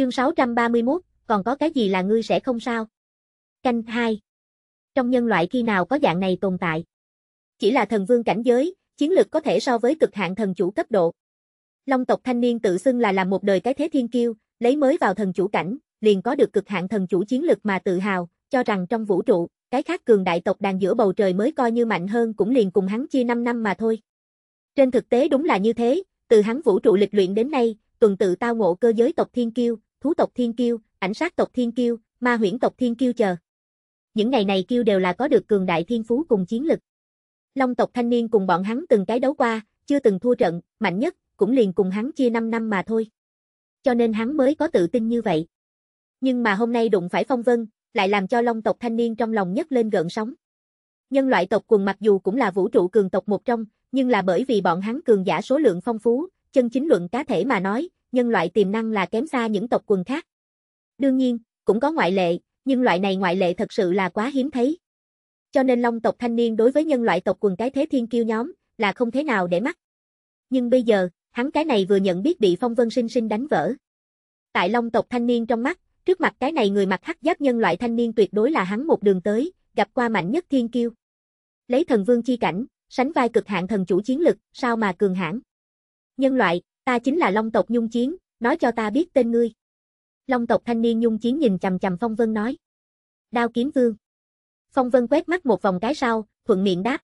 Chương 631, còn có cái gì là ngươi sẽ không sao? Canh 2 Trong nhân loại khi nào có dạng này tồn tại? Chỉ là thần vương cảnh giới, chiến lực có thể so với cực hạn thần chủ cấp độ. Long tộc thanh niên tự xưng là làm một đời cái thế thiên kiêu, lấy mới vào thần chủ cảnh, liền có được cực hạn thần chủ chiến lực mà tự hào, cho rằng trong vũ trụ, cái khác cường đại tộc đàn giữa bầu trời mới coi như mạnh hơn cũng liền cùng hắn chia 5 năm mà thôi. Trên thực tế đúng là như thế, từ hắn vũ trụ lịch luyện đến nay, tuần tự tao ngộ cơ giới tộc thiên kiêu, thú tộc thiên kiêu, ảnh sát tộc thiên kiêu, ma huyễn tộc thiên kiêu chờ. Những ngày này kiêu đều là có được cường đại thiên phú cùng chiến lực. Long tộc thanh niên cùng bọn hắn từng cái đấu qua, chưa từng thua trận, mạnh nhất, cũng liền cùng hắn chia 5 năm mà thôi. Cho nên hắn mới có tự tin như vậy. Nhưng mà hôm nay đụng phải phong vân, lại làm cho long tộc thanh niên trong lòng nhất lên gợn sóng. Nhân loại tộc quần mặc dù cũng là vũ trụ cường tộc một trong, nhưng là bởi vì bọn hắn cường giả số lượng phong phú, chân chính luận cá thể mà nói, nhân loại tiềm năng là kém xa những tộc quần khác. Đương nhiên, cũng có ngoại lệ, nhưng loại này ngoại lệ thật sự là quá hiếm thấy. Cho nên long tộc thanh niên đối với nhân loại tộc quần cái thế thiên kiêu nhóm, là không thế nào để mắt. Nhưng bây giờ, hắn cái này vừa nhận biết bị phong vân sinh sinh đánh vỡ. Tại long tộc thanh niên trong mắt, trước mặt cái này người mặc hắc giáp nhân loại thanh niên tuyệt đối là hắn một đường tới, gặp qua mạnh nhất thiên kiêu. Lấy thần vương chi cảnh, sánh vai cực hạn thần chủ chiến lực, sao mà cường hãn. Nhân loại, Ta chính là Long tộc Nhung Chiến, nói cho ta biết tên ngươi. Long tộc thanh niên Nhung Chiến nhìn chầm chầm Phong Vân nói. Đao Kiếm Vương. Phong Vân quét mắt một vòng cái sau, thuận miệng đáp.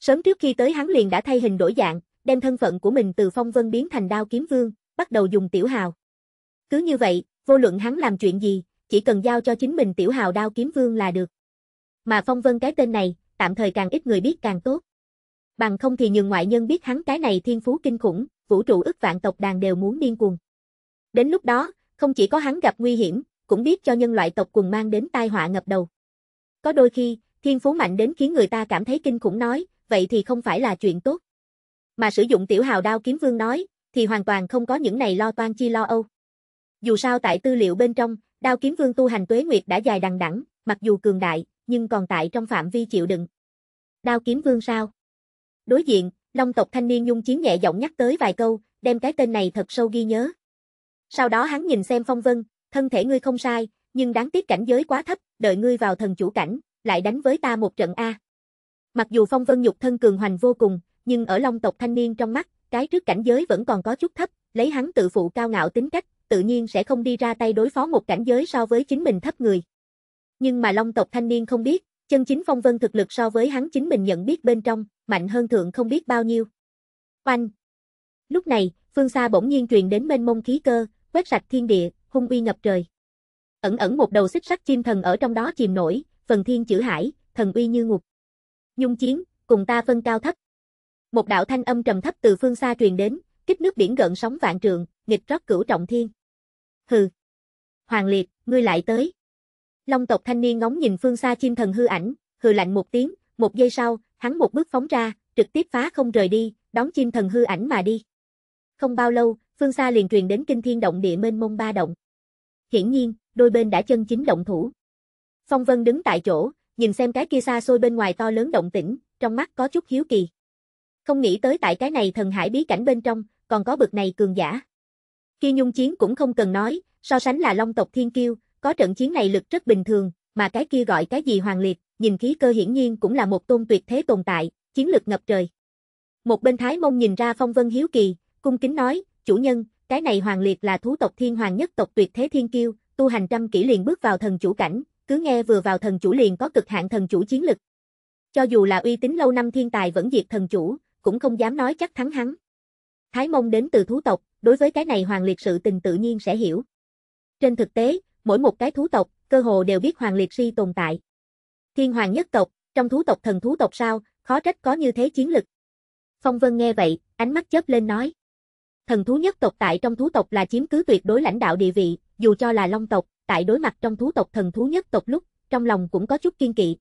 Sớm trước khi tới hắn liền đã thay hình đổi dạng, đem thân phận của mình từ Phong Vân biến thành Đao Kiếm Vương, bắt đầu dùng tiểu hào. Cứ như vậy, vô luận hắn làm chuyện gì, chỉ cần giao cho chính mình tiểu hào Đao Kiếm Vương là được. Mà Phong Vân cái tên này, tạm thời càng ít người biết càng tốt. Bằng không thì nhường ngoại nhân biết hắn cái này thiên phú kinh khủng, vũ trụ ức vạn tộc đàn đều muốn điên cuồng. Đến lúc đó, không chỉ có hắn gặp nguy hiểm, cũng biết cho nhân loại tộc quần mang đến tai họa ngập đầu. Có đôi khi, thiên phú mạnh đến khiến người ta cảm thấy kinh khủng nói, vậy thì không phải là chuyện tốt. Mà sử dụng tiểu hào đao kiếm vương nói, thì hoàn toàn không có những này lo toan chi lo âu. Dù sao tại tư liệu bên trong, đao kiếm vương tu hành tuế nguyệt đã dài đằng đẵng, mặc dù cường đại, nhưng còn tại trong phạm vi chịu đựng. Đao kiếm vương sao? Đối diện, Long tộc thanh niên nhung chiến nhẹ giọng nhắc tới vài câu, đem cái tên này thật sâu ghi nhớ. Sau đó hắn nhìn xem phong vân, thân thể ngươi không sai, nhưng đáng tiếc cảnh giới quá thấp, đợi ngươi vào thần chủ cảnh, lại đánh với ta một trận A. Mặc dù phong vân nhục thân cường hoành vô cùng, nhưng ở long tộc thanh niên trong mắt, cái trước cảnh giới vẫn còn có chút thấp, lấy hắn tự phụ cao ngạo tính cách, tự nhiên sẽ không đi ra tay đối phó một cảnh giới so với chính mình thấp người. Nhưng mà long tộc thanh niên không biết, Chân chính phong vân thực lực so với hắn chính mình nhận biết bên trong, mạnh hơn thượng không biết bao nhiêu. Oanh! Lúc này, phương xa bỗng nhiên truyền đến mênh mông khí cơ, quét sạch thiên địa, hung uy ngập trời. Ẩn ẩn một đầu xích sắt chim thần ở trong đó chìm nổi, phần thiên chữ hải, thần uy như ngục. Nhung chiến, cùng ta phân cao thấp. Một đạo thanh âm trầm thấp từ phương xa truyền đến, kích nước biển gợn sóng vạn trường nghịch rót cửu trọng thiên. Hừ. Hoàng Liệt, ngươi lại tới. Long tộc thanh niên ngóng nhìn phương xa chim thần hư ảnh, hừ lạnh một tiếng, một giây sau, hắn một bước phóng ra, trực tiếp phá không rời đi, đón chim thần hư ảnh mà đi. Không bao lâu, phương xa liền truyền đến kinh thiên động địa mênh mông ba động. Hiển nhiên, đôi bên đã chân chính động thủ. Phong Vân đứng tại chỗ, nhìn xem cái kia xa xôi bên ngoài to lớn động tĩnh, trong mắt có chút hiếu kỳ. Không nghĩ tới tại cái này thần hải bí cảnh bên trong, còn có bực này cường giả. Khi nhung chiến cũng không cần nói, so sánh là long tộc thiên kiêu, có trận chiến này lực rất bình thường, mà cái kia gọi cái gì hoàng liệt, nhìn khí cơ hiển nhiên cũng là một tôn tuyệt thế tồn tại, chiến lực ngập trời. Một bên Thái Mông nhìn ra Phong Vân Hiếu Kỳ, cung kính nói, chủ nhân, cái này hoàng liệt là thú tộc thiên hoàng nhất tộc tuyệt thế thiên kiêu, tu hành trăm kỹ liền bước vào thần chủ cảnh, cứ nghe vừa vào thần chủ liền có cực hạn thần chủ chiến lực. Cho dù là uy tín lâu năm thiên tài vẫn diệt thần chủ, cũng không dám nói chắc thắng hắn. Thái Mông đến từ thú tộc, đối với cái này hoàng liệt sự tình tự nhiên sẽ hiểu. Trên thực tế, mỗi một cái thú tộc, cơ hồ đều biết Hoàng Liệt Si tồn tại. Thiên Hoàng nhất tộc, trong thú tộc thần thú tộc sao, khó trách có như thế chiến lực. Phong Vân nghe vậy, ánh mắt chớp lên nói. Thần thú nhất tộc tại trong thú tộc là chiếm cứ tuyệt đối lãnh đạo địa vị, dù cho là Long tộc, tại đối mặt trong thú tộc thần thú nhất tộc lúc, trong lòng cũng có chút kiên kỵ.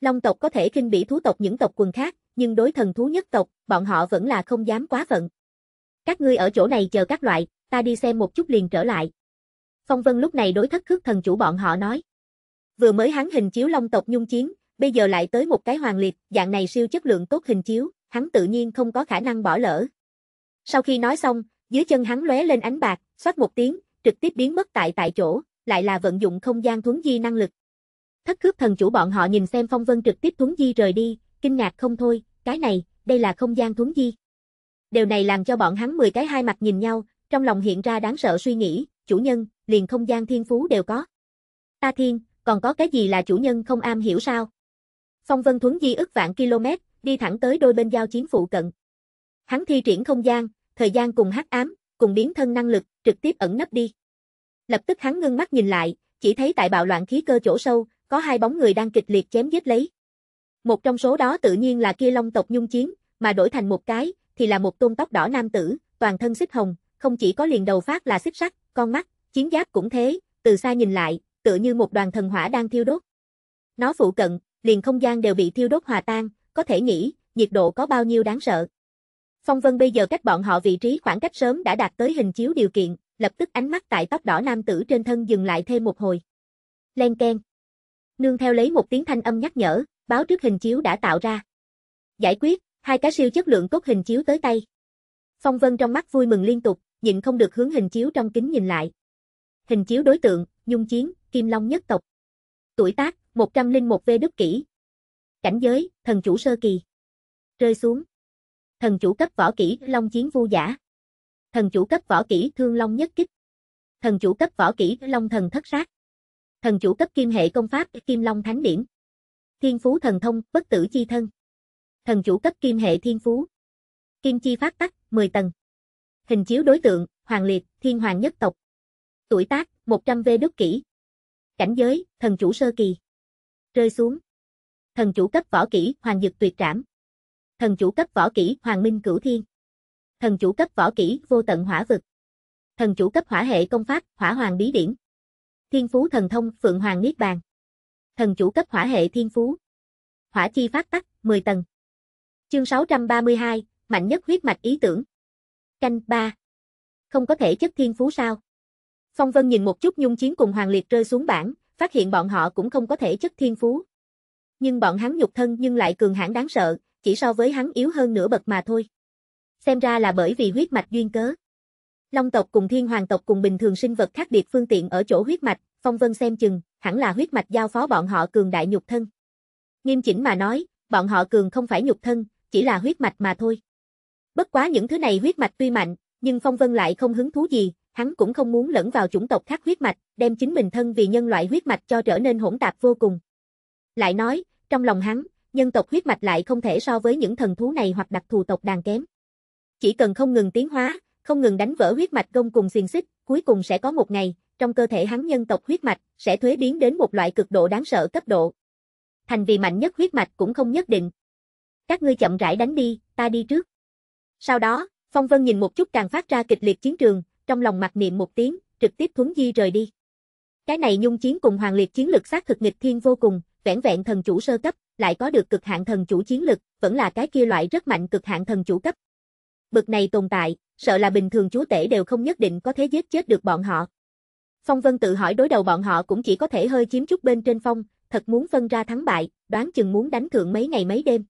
Long tộc có thể kinh bỉ thú tộc những tộc quần khác, nhưng đối thần thú nhất tộc, bọn họ vẫn là không dám quá phận. Các ngươi ở chỗ này chờ các loại, ta đi xem một chút liền trở lại. Phong Vân lúc này đối thất khước thần chủ bọn họ nói. Vừa mới hắn hình chiếu long tộc nhung chiến, bây giờ lại tới một cái hoàng liệt, dạng này siêu chất lượng tốt hình chiếu, hắn tự nhiên không có khả năng bỏ lỡ. Sau khi nói xong, dưới chân hắn lóe lên ánh bạc, xoát một tiếng, trực tiếp biến mất tại tại chỗ, lại là vận dụng không gian thuấn di năng lực. Thất cướp thần chủ bọn họ nhìn xem Phong Vân trực tiếp thuấn di rời đi, kinh ngạc không thôi, cái này, đây là không gian thuấn di. Điều này làm cho bọn hắn 10 cái hai mặt nhìn nhau, trong lòng hiện ra đáng sợ suy nghĩ, chủ nhân, liền không gian thiên phú đều có. Ta thiên, còn có cái gì là chủ nhân không am hiểu sao? Phong Vân Thuấn di ức vạn km, đi thẳng tới đôi bên giao chiến phụ cận. Hắn thi triển không gian, thời gian cùng hắc ám, cùng biến thân năng lực, trực tiếp ẩn nấp đi. Lập tức hắn ngưng mắt nhìn lại, chỉ thấy tại bạo loạn khí cơ chỗ sâu, có hai bóng người đang kịch liệt chém giết lấy. Một trong số đó tự nhiên là kia long tộc nhung chiến, mà đổi thành một cái, thì là một tôn tóc đỏ nam tử, toàn thân xích hồng, không chỉ có liền đầu phát là xích sắt, con mắt, chiến giáp cũng thế, từ xa nhìn lại, tựa như một đoàn thần hỏa đang thiêu đốt. Nó phụ cận, liền không gian đều bị thiêu đốt hòa tan, có thể nghĩ, nhiệt độ có bao nhiêu đáng sợ. Phong Vân bây giờ cách bọn họ vị trí khoảng cách sớm đã đạt tới hình chiếu điều kiện, lập tức ánh mắt tại tóc đỏ nam tử trên thân dừng lại thêm một hồi. Len keng. Nương theo lấy một tiếng thanh âm nhắc nhở, báo trước hình chiếu đã tạo ra. Giải quyết, hai cái siêu chất lượng tốt hình chiếu tới tay. Phong Vân trong mắt vui mừng liên tục, nhịn không được hướng hình chiếu trong kính nhìn lại. Hình chiếu đối tượng, Nhung Chiến, Kim Long nhất tộc. Tuổi tác, 101 V đức kỷ. Cảnh giới, thần chủ sơ kỳ. Rơi xuống. Thần chủ cấp võ kỹ, Long Chiến vu giả. Thần chủ cấp võ kỹ, Thương Long nhất kích. Thần chủ cấp võ kỹ, Long thần thất sát. Thần chủ cấp kim hệ công pháp, Kim Long thánh điển. Thiên phú thần thông, bất tử chi thân. Thần chủ cấp kim hệ thiên phú. Kim chi phát tắc, 10 tầng. Hình chiếu đối tượng, Hoàng Liệt, Thiên Hoàng nhất tộc. Tuổi tác, 100 V Đức Kỷ. Cảnh giới, thần chủ sơ kỳ. Rơi xuống. Thần chủ cấp võ kỹ, Hoàng Dực Tuyệt Trảm. Thần chủ cấp võ kỹ, Hoàng Minh Cửu Thiên. Thần chủ cấp võ kỹ, Vô Tận Hỏa Vực. Thần chủ cấp hỏa hệ công pháp, Hỏa Hoàng Bí Điển. Thiên phú thần thông, Phượng Hoàng Niết Bàn. Thần chủ cấp hỏa hệ thiên phú. Hỏa chi phát tắc, 10 tầng. Chương 632, mạnh nhất huyết mạch ý tưởng. Canh ba Không có thể chất thiên phú sao? Phong Vân nhìn một chút nhung chiến cùng Hoàng Liệt rơi xuống bảng, phát hiện bọn họ cũng không có thể chất thiên phú. Nhưng bọn hắn nhục thân nhưng lại cường hãn đáng sợ, chỉ so với hắn yếu hơn nửa bậc mà thôi. Xem ra là bởi vì huyết mạch duyên cớ. Long tộc cùng thiên hoàng tộc cùng bình thường sinh vật khác biệt phương tiện ở chỗ huyết mạch, Phong Vân xem chừng, hẳn là huyết mạch giao phó bọn họ cường đại nhục thân. Nghiêm chỉnh mà nói, bọn họ cường không phải nhục thân, chỉ là huyết mạch mà thôi. Bất quá những thứ này huyết mạch tuy mạnh, nhưng Phong Vân lại không hứng thú gì, hắn cũng không muốn lẫn vào chủng tộc khác huyết mạch, đem chính mình thân vì nhân loại huyết mạch cho trở nên hỗn tạp vô cùng. Lại nói, trong lòng hắn, nhân tộc huyết mạch lại không thể so với những thần thú này hoặc đặc thù tộc đàn kém. Chỉ cần không ngừng tiến hóa, không ngừng đánh vỡ huyết mạch gông cùng xiềng xích, cuối cùng sẽ có một ngày, trong cơ thể hắn nhân tộc huyết mạch sẽ thuế biến đến một loại cực độ đáng sợ cấp độ. Thành vì mạnh nhất huyết mạch cũng không nhất định. Các ngươi chậm rãi đánh đi, ta đi trước. Sau đó, Phong Vân nhìn một chút càng phát ra kịch liệt chiến trường, trong lòng mặc niệm một tiếng, trực tiếp thuấn di rời đi. Cái này nhung chiến cùng hoàng liệt chiến lực sát thực nghịch thiên vô cùng, vẻn vẹn thần chủ sơ cấp, lại có được cực hạn thần chủ chiến lực, vẫn là cái kia loại rất mạnh cực hạn thần chủ cấp. Bực này tồn tại, sợ là bình thường chúa tể đều không nhất định có thế giết chết được bọn họ. Phong Vân tự hỏi đối đầu bọn họ cũng chỉ có thể hơi chiếm chút bên trên phong, thật muốn phân ra thắng bại, đoán chừng muốn đánh thượng mấy ngày mấy đêm.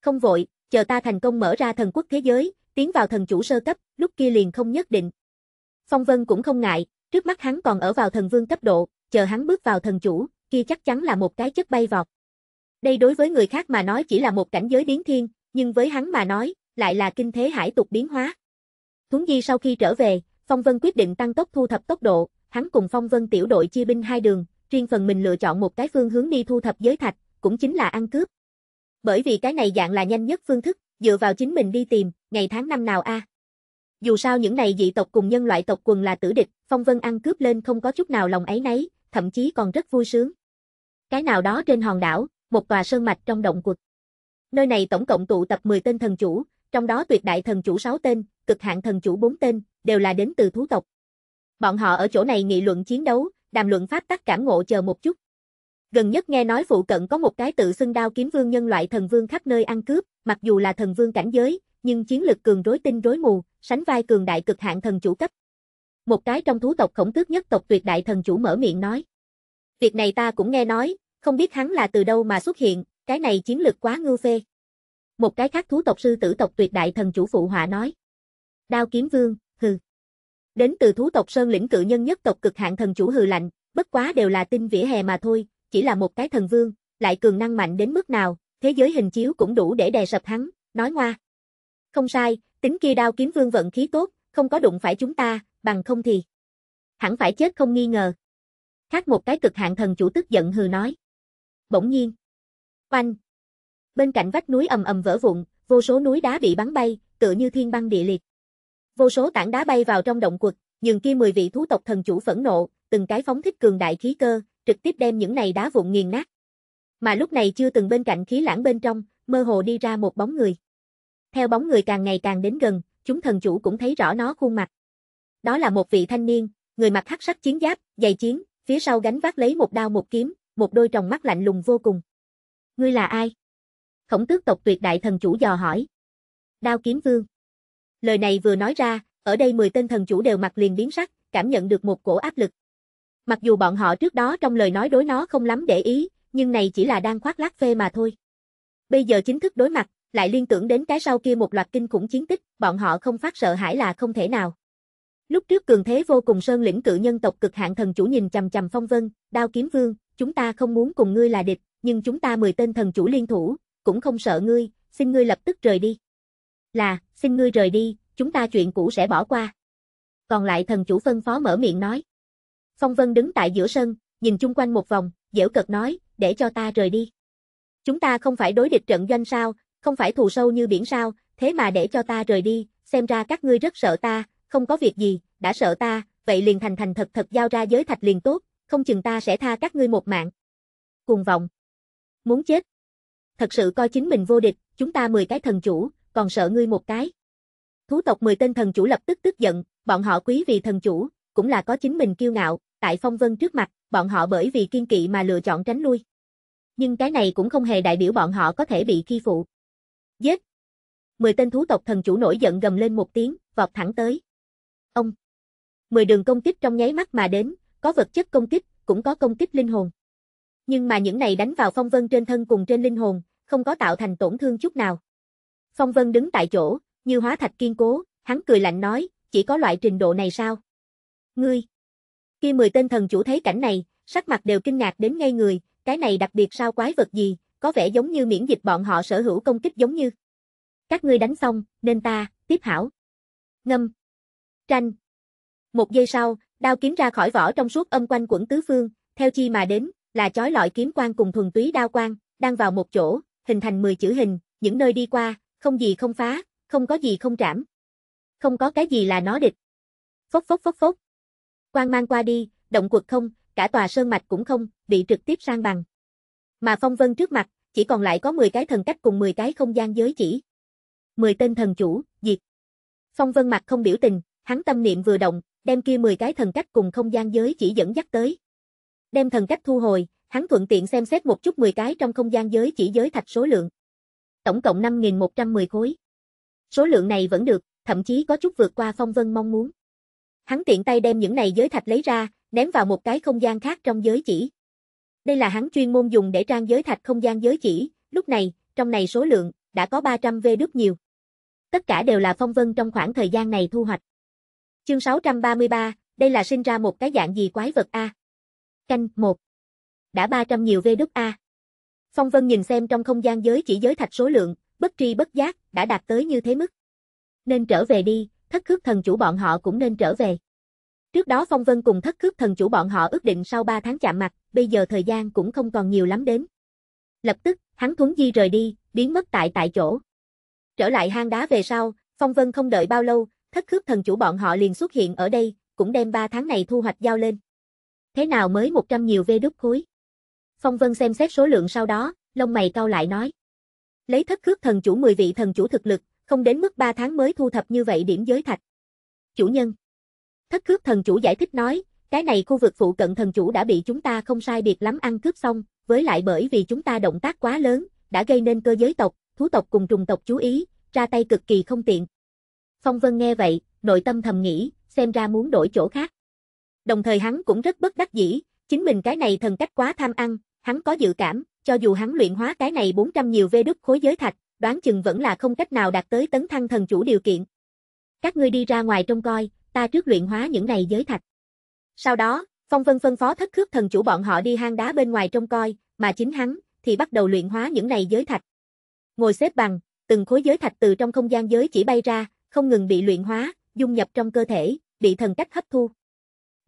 Không vội, chờ ta thành công mở ra thần quốc thế giới, tiến vào thần chủ sơ cấp, lúc kia liền không nhất định. Phong Vân cũng không ngại, trước mắt hắn còn ở vào thần vương cấp độ, chờ hắn bước vào thần chủ, kia chắc chắn là một cái chất bay vọt. Đây đối với người khác mà nói chỉ là một cảnh giới biến thiên, nhưng với hắn mà nói, lại là kinh thế hải tục biến hóa. Thuấn Di sau khi trở về, Phong Vân quyết định tăng tốc thu thập tốc độ, hắn cùng Phong Vân tiểu đội chia binh hai đường, riêng phần mình lựa chọn một cái phương hướng đi thu thập giới thạch, cũng chính là ăn cướp, bởi vì cái này dạng là nhanh nhất phương thức, dựa vào chính mình đi tìm, ngày tháng năm nào a. Dù sao những này dị tộc cùng nhân loại tộc quần là tử địch, Phong Vân ăn cướp lên không có chút nào lòng ấy nấy, thậm chí còn rất vui sướng. Cái nào đó trên hòn đảo, một tòa sơn mạch trong động quật. Nơi này tổng cộng tụ tập 10 tên thần chủ, trong đó tuyệt đại thần chủ 6 tên, cực hạn thần chủ 4 tên, đều là đến từ thú tộc. Bọn họ ở chỗ này nghị luận chiến đấu, đàm luận pháp tắc cảm ngộ chờ một chút, Gần nhất nghe nói phụ cận có một cái tự xưng đao kiếm vương nhân loại thần vương khắp nơi ăn cướp, mặc dù là thần vương cảnh giới, nhưng chiến lực cường rối tinh rối mù, sánh vai cường đại cực hạn thần chủ cấp. Một cái trong thú tộc khổng tước nhất tộc tuyệt đại thần chủ mở miệng nói. Việc này ta cũng nghe nói, không biết hắn là từ đâu mà xuất hiện, cái này chiến lực quá ngưu phê. Một cái khác thú tộc sư tử tộc tuyệt đại thần chủ phụ họa nói. Đao kiếm vương, hừ. Đến từ thú tộc sơn lĩnh cự nhân nhất tộc cực hạn thần chủ hừ lạnh, bất quá đều là tin vỉa hè mà thôi, chỉ là một cái thần vương, lại cường năng mạnh đến mức nào, thế giới hình chiếu cũng đủ để đè sập hắn, nói ngoa. Không sai, tính kia đao kiếm vương vận khí tốt, không có đụng phải chúng ta, bằng không thì. Hẳn phải chết không nghi ngờ. Khác một cái cực hạn thần chủ tức giận hừ nói. Bỗng nhiên. Oanh. Bên cạnh vách núi ầm ầm vỡ vụn, vô số núi đá bị bắn bay, tựa như thiên băng địa liệt. Vô số tảng đá bay vào trong động quật, nhường kia 10 vị thú tộc thần chủ phẫn nộ, từng cái phóng thích cường đại khí cơ, trực tiếp đem những này đá vụn nghiền nát. Mà lúc này chưa từng bên cạnh khí lãng bên trong, mơ hồ đi ra một bóng người. Theo bóng người càng ngày càng đến gần, chúng thần chủ cũng thấy rõ nó khuôn mặt. Đó là một vị thanh niên, người mặc hắc sắc chiến giáp, giày chiến, phía sau gánh vác lấy một đao một kiếm, một đôi tròng mắt lạnh lùng vô cùng. Ngươi là ai? Khổng tước tộc tuyệt đại thần chủ dò hỏi. Đao kiếm vương. Lời này vừa nói ra, ở đây 10 tên thần chủ đều mặt liền biến sắc, cảm nhận được một cổ áp lực. Mặc dù bọn họ trước đó trong lời nói đối nó không lắm để ý, nhưng này chỉ là đang khoác lác phê mà thôi. Bây giờ chính thức đối mặt, lại liên tưởng đến cái sau kia một loạt kinh khủng chiến tích, bọn họ không phát sợ hãi là không thể nào. Lúc trước cường thế vô cùng sơn lĩnh cự nhân tộc cực hạn thần chủ nhìn chằm chằm phong vân, đao kiếm vương, chúng ta không muốn cùng ngươi là địch, nhưng chúng ta mười tên thần chủ liên thủ, cũng không sợ ngươi, xin ngươi lập tức rời đi. Là, xin ngươi rời đi, chúng ta chuyện cũ sẽ bỏ qua. Còn lại thần chủ phân phó mở miệng nói. Phong Vân đứng tại giữa sân, nhìn chung quanh một vòng, dễu cợt nói, để cho ta rời đi. Chúng ta không phải đối địch trận doanh sao, không phải thù sâu như biển sao, thế mà để cho ta rời đi, xem ra các ngươi rất sợ ta, không có việc gì, đã sợ ta, vậy liền thành thành thật thật giao ra giới thạch liền tốt, không chừng ta sẽ tha các ngươi một mạng. Cuồng vọng. Muốn chết. Thật sự coi chính mình vô địch, chúng ta 10 cái thần chủ, còn sợ ngươi một cái. Thú tộc 10 tên thần chủ lập tức tức giận, bọn họ quý vì thần chủ, cũng là có chính mình kiêu ngạo, tại Phong Vân trước mặt, bọn họ bởi vì kiên kỵ mà lựa chọn tránh lui. Nhưng cái này cũng không hề đại biểu bọn họ có thể bị khi phụ. Giết! Mười tên thú tộc thần chủ nổi giận gầm lên một tiếng, vọt thẳng tới. Ông! Mười đường công kích trong nháy mắt mà đến, có vật chất công kích, cũng có công kích linh hồn. Nhưng mà những này đánh vào Phong Vân trên thân cùng trên linh hồn, không có tạo thành tổn thương chút nào. Phong Vân đứng tại chỗ, như hóa thạch kiên cố, hắn cười lạnh nói, chỉ có loại trình độ này sao? Ngươi! khi mười tên thần chủ thấy cảnh này, sắc mặt đều kinh ngạc đến ngay người, cái này đặc biệt sao quái vật gì, có vẻ giống như miễn dịch bọn họ sở hữu công kích giống như. Các ngươi đánh xong, nên ta, tiếp hảo. Ngâm. Tranh. Một giây sau, đao kiếm ra khỏi vỏ trong suốt âm quanh quẩn tứ phương, theo chi mà đến, là chói lọi kiếm quang cùng thuần túy đao quang, đang vào một chỗ, hình thành 10 chữ hình, những nơi đi qua, không gì không phá, không có gì không trảm. Không có cái gì là nó địch. Phốc phốc phốc phốc, Quang mang qua đi, động quật không, cả tòa sơn mạch cũng không, bị trực tiếp sang bằng. Mà phong vân trước mặt, chỉ còn lại có 10 cái thần cách cùng 10 cái không gian giới chỉ. 10 tên thần chủ, diệt. Phong vân mặt không biểu tình, hắn tâm niệm vừa động, đem kia 10 cái thần cách cùng không gian giới chỉ dẫn dắt tới. Đem thần cách thu hồi, hắn thuận tiện xem xét một chút 10 cái trong không gian giới chỉ giới thạch số lượng. Tổng cộng 5.110 khối. Số lượng này vẫn được, thậm chí có chút vượt qua phong vân mong muốn. Hắn tiện tay đem những này giới thạch lấy ra, ném vào một cái không gian khác trong giới chỉ. Đây là hắn chuyên môn dùng để trang giới thạch không gian giới chỉ, lúc này, trong này số lượng, đã có 300 v đúc nhiều. Tất cả đều là phong vân trong khoảng thời gian này thu hoạch. Chương 633, đây là sinh ra một cái dạng gì quái vật A. Canh 1. Đã 300 nhiều v đúc A. Phong vân nhìn xem trong không gian giới chỉ giới thạch số lượng, bất tri bất giác, đã đạt tới như thế mức. Nên trở về đi, thất khước thần chủ bọn họ cũng nên trở về. Trước đó Phong Vân cùng thất khước thần chủ bọn họ ước định sau 3 tháng chạm mặt, bây giờ thời gian cũng không còn nhiều lắm đến. Lập tức, hắn thuấn di rời đi, biến mất tại tại chỗ. Trở lại hang đá về sau, Phong Vân không đợi bao lâu, thất khước thần chủ bọn họ liền xuất hiện ở đây, cũng đem 3 tháng này thu hoạch giao lên. Thế nào mới 100 nhiều vê đúc khối? Phong Vân xem xét số lượng sau đó, lông mày cau lại nói. Lấy thất khước thần chủ 10 vị thần chủ thực lực, không đến mức 3 tháng mới thu thập như vậy điểm giới thạch. Chủ nhân Thất cướp thần chủ giải thích nói, cái này khu vực phụ cận thần chủ đã bị chúng ta không sai biệt lắm ăn cướp xong, với lại bởi vì chúng ta động tác quá lớn, đã gây nên cơ giới tộc, thú tộc cùng trùng tộc chú ý, ra tay cực kỳ không tiện. Phong Vân nghe vậy, nội tâm thầm nghĩ, xem ra muốn đổi chỗ khác. Đồng thời hắn cũng rất bất đắc dĩ, chính mình cái này thần cách quá tham ăn, hắn có dự cảm, cho dù hắn luyện hóa cái này 400 nhiều vê đức khối giới thạch, đoán chừng vẫn là không cách nào đạt tới tấn thăng thần chủ điều kiện. Các ngươi đi ra ngoài trông coi, ta trước luyện hóa những này giới thạch. Sau đó, Phong Vân phân phó thất khước thần chủ bọn họ đi hang đá bên ngoài trông coi, mà chính hắn thì bắt đầu luyện hóa những này giới thạch. Ngồi xếp bằng, từng khối giới thạch từ trong không gian giới chỉ bay ra, không ngừng bị luyện hóa, dung nhập trong cơ thể, bị thần cách hấp thu.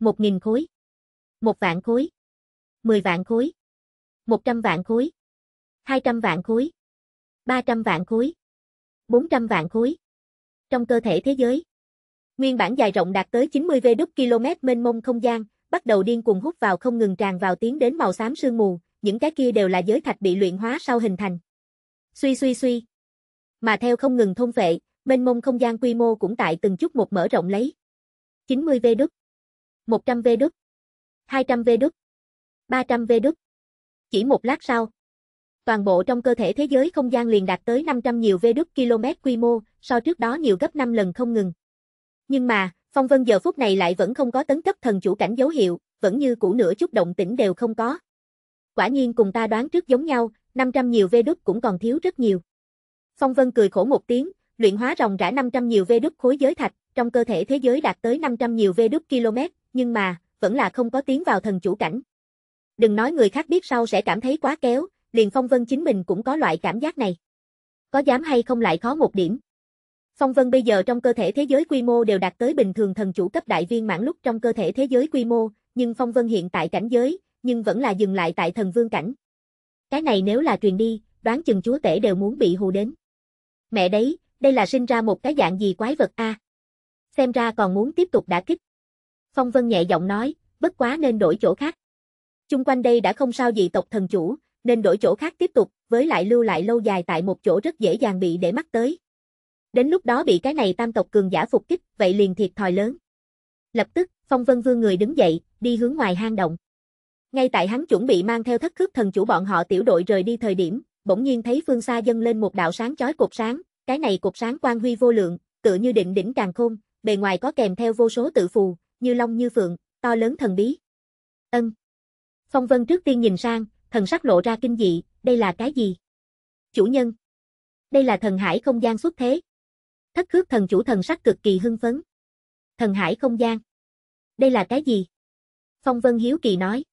Một nghìn khối, một vạn khối, mười vạn khối, một trăm vạn khối, hai trăm vạn khối, 300 vạn khối, 400 vạn khối. Trong cơ thể thế giới, nguyên bản dài rộng đạt tới 90 vđ km mênh mông không gian, bắt đầu điên cuồng hút vào không ngừng tràn vào tiến đến màu xám sương mù, những cái kia đều là giới thạch bị luyện hóa sau hình thành. Suy suy suy. Mà theo không ngừng thông vệ, mênh mông không gian quy mô cũng tại từng chút một mở rộng lấy. 90 vđ, 100 vđ, 200 vđ, 300 vđ. Chỉ một lát sau, Toàn bộ trong cơ thể thế giới không gian liền đạt tới 500 nhiều vê km quy mô, so trước đó nhiều gấp 5 lần không ngừng. Nhưng mà, Phong Vân giờ phút này lại vẫn không có tấn cấp thần chủ cảnh dấu hiệu, vẫn như cũ nửa chút động tĩnh đều không có. Quả nhiên cùng ta đoán trước giống nhau, 500 nhiều vê cũng còn thiếu rất nhiều. Phong Vân cười khổ một tiếng, luyện hóa ròng rã 500 nhiều vê khối giới thạch, trong cơ thể thế giới đạt tới 500 nhiều vê km, nhưng mà, vẫn là không có tiến vào thần chủ cảnh. Đừng nói người khác biết sau sẽ cảm thấy quá kéo, liền Phong Vân chính mình cũng có loại cảm giác này. Có dám hay không lại khó một điểm. Phong Vân bây giờ trong cơ thể thế giới quy mô đều đạt tới bình thường thần chủ cấp đại viên mãn lúc trong cơ thể thế giới quy mô, nhưng Phong Vân hiện tại cảnh giới, nhưng vẫn là dừng lại tại thần vương cảnh. Cái này nếu là truyền đi, đoán chừng chúa tể đều muốn bị hù đến. Mẹ đấy, đây là sinh ra một cái dạng gì quái vật a? À? Xem ra còn muốn tiếp tục đả kích. Phong Vân nhẹ giọng nói, bất quá nên đổi chỗ khác. Chung quanh đây đã không sao gì tộc thần chủ, nên đổi chỗ khác tiếp tục, với lại lưu lại lâu dài tại một chỗ rất dễ dàng bị để mắt tới. Đến lúc đó bị cái này tam tộc cường giả phục kích, vậy liền thiệt thòi lớn. Lập tức, Phong Vân Vương người đứng dậy, đi hướng ngoài hang động. Ngay tại hắn chuẩn bị mang theo thất khước thần chủ bọn họ tiểu đội rời đi thời điểm, bỗng nhiên thấy phương xa dâng lên một đạo sáng chói cột sáng, cái này cột sáng quang huy vô lượng, tựa như định đỉnh càng khôn, bề ngoài có kèm theo vô số tự phù, như long như phượng, to lớn thần bí. Ân. Phong Vân trước tiên nhìn sang, thần sắc lộ ra kinh dị, đây là cái gì? Chủ nhân. Đây là thần hải không gian xuất thế. Thất khước thần chủ thần sắc cực kỳ hưng phấn. Thần hải không gian. Đây là cái gì? Phong Vân Hiếu Kỳ nói.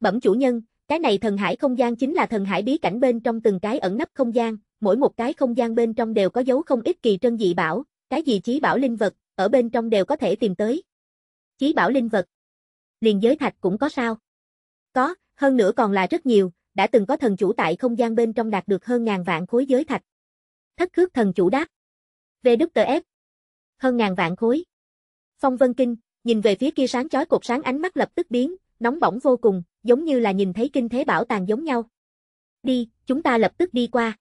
Bẩm chủ nhân, cái này thần hải không gian chính là thần hải bí cảnh bên trong từng cái ẩn nấp không gian, mỗi một cái không gian bên trong đều có dấu không ít kỳ trân dị bảo, cái gì chí bảo linh vật, ở bên trong đều có thể tìm tới. Chí bảo linh vật. Liền giới thạch cũng có sao? Có, hơn nữa còn là rất nhiều, đã từng có thần chủ tại không gian bên trong đạt được hơn ngàn vạn khối giới thạch. Thất khước thần chủ đáp. Về Đức Tờ F. Hơn ngàn vạn khối. Phong Vân Kinh, nhìn về phía kia sáng chói cột sáng ánh mắt lập tức biến, nóng bỏng vô cùng, giống như là nhìn thấy kinh thế bảo tàng giống nhau. Đi, chúng ta lập tức đi qua.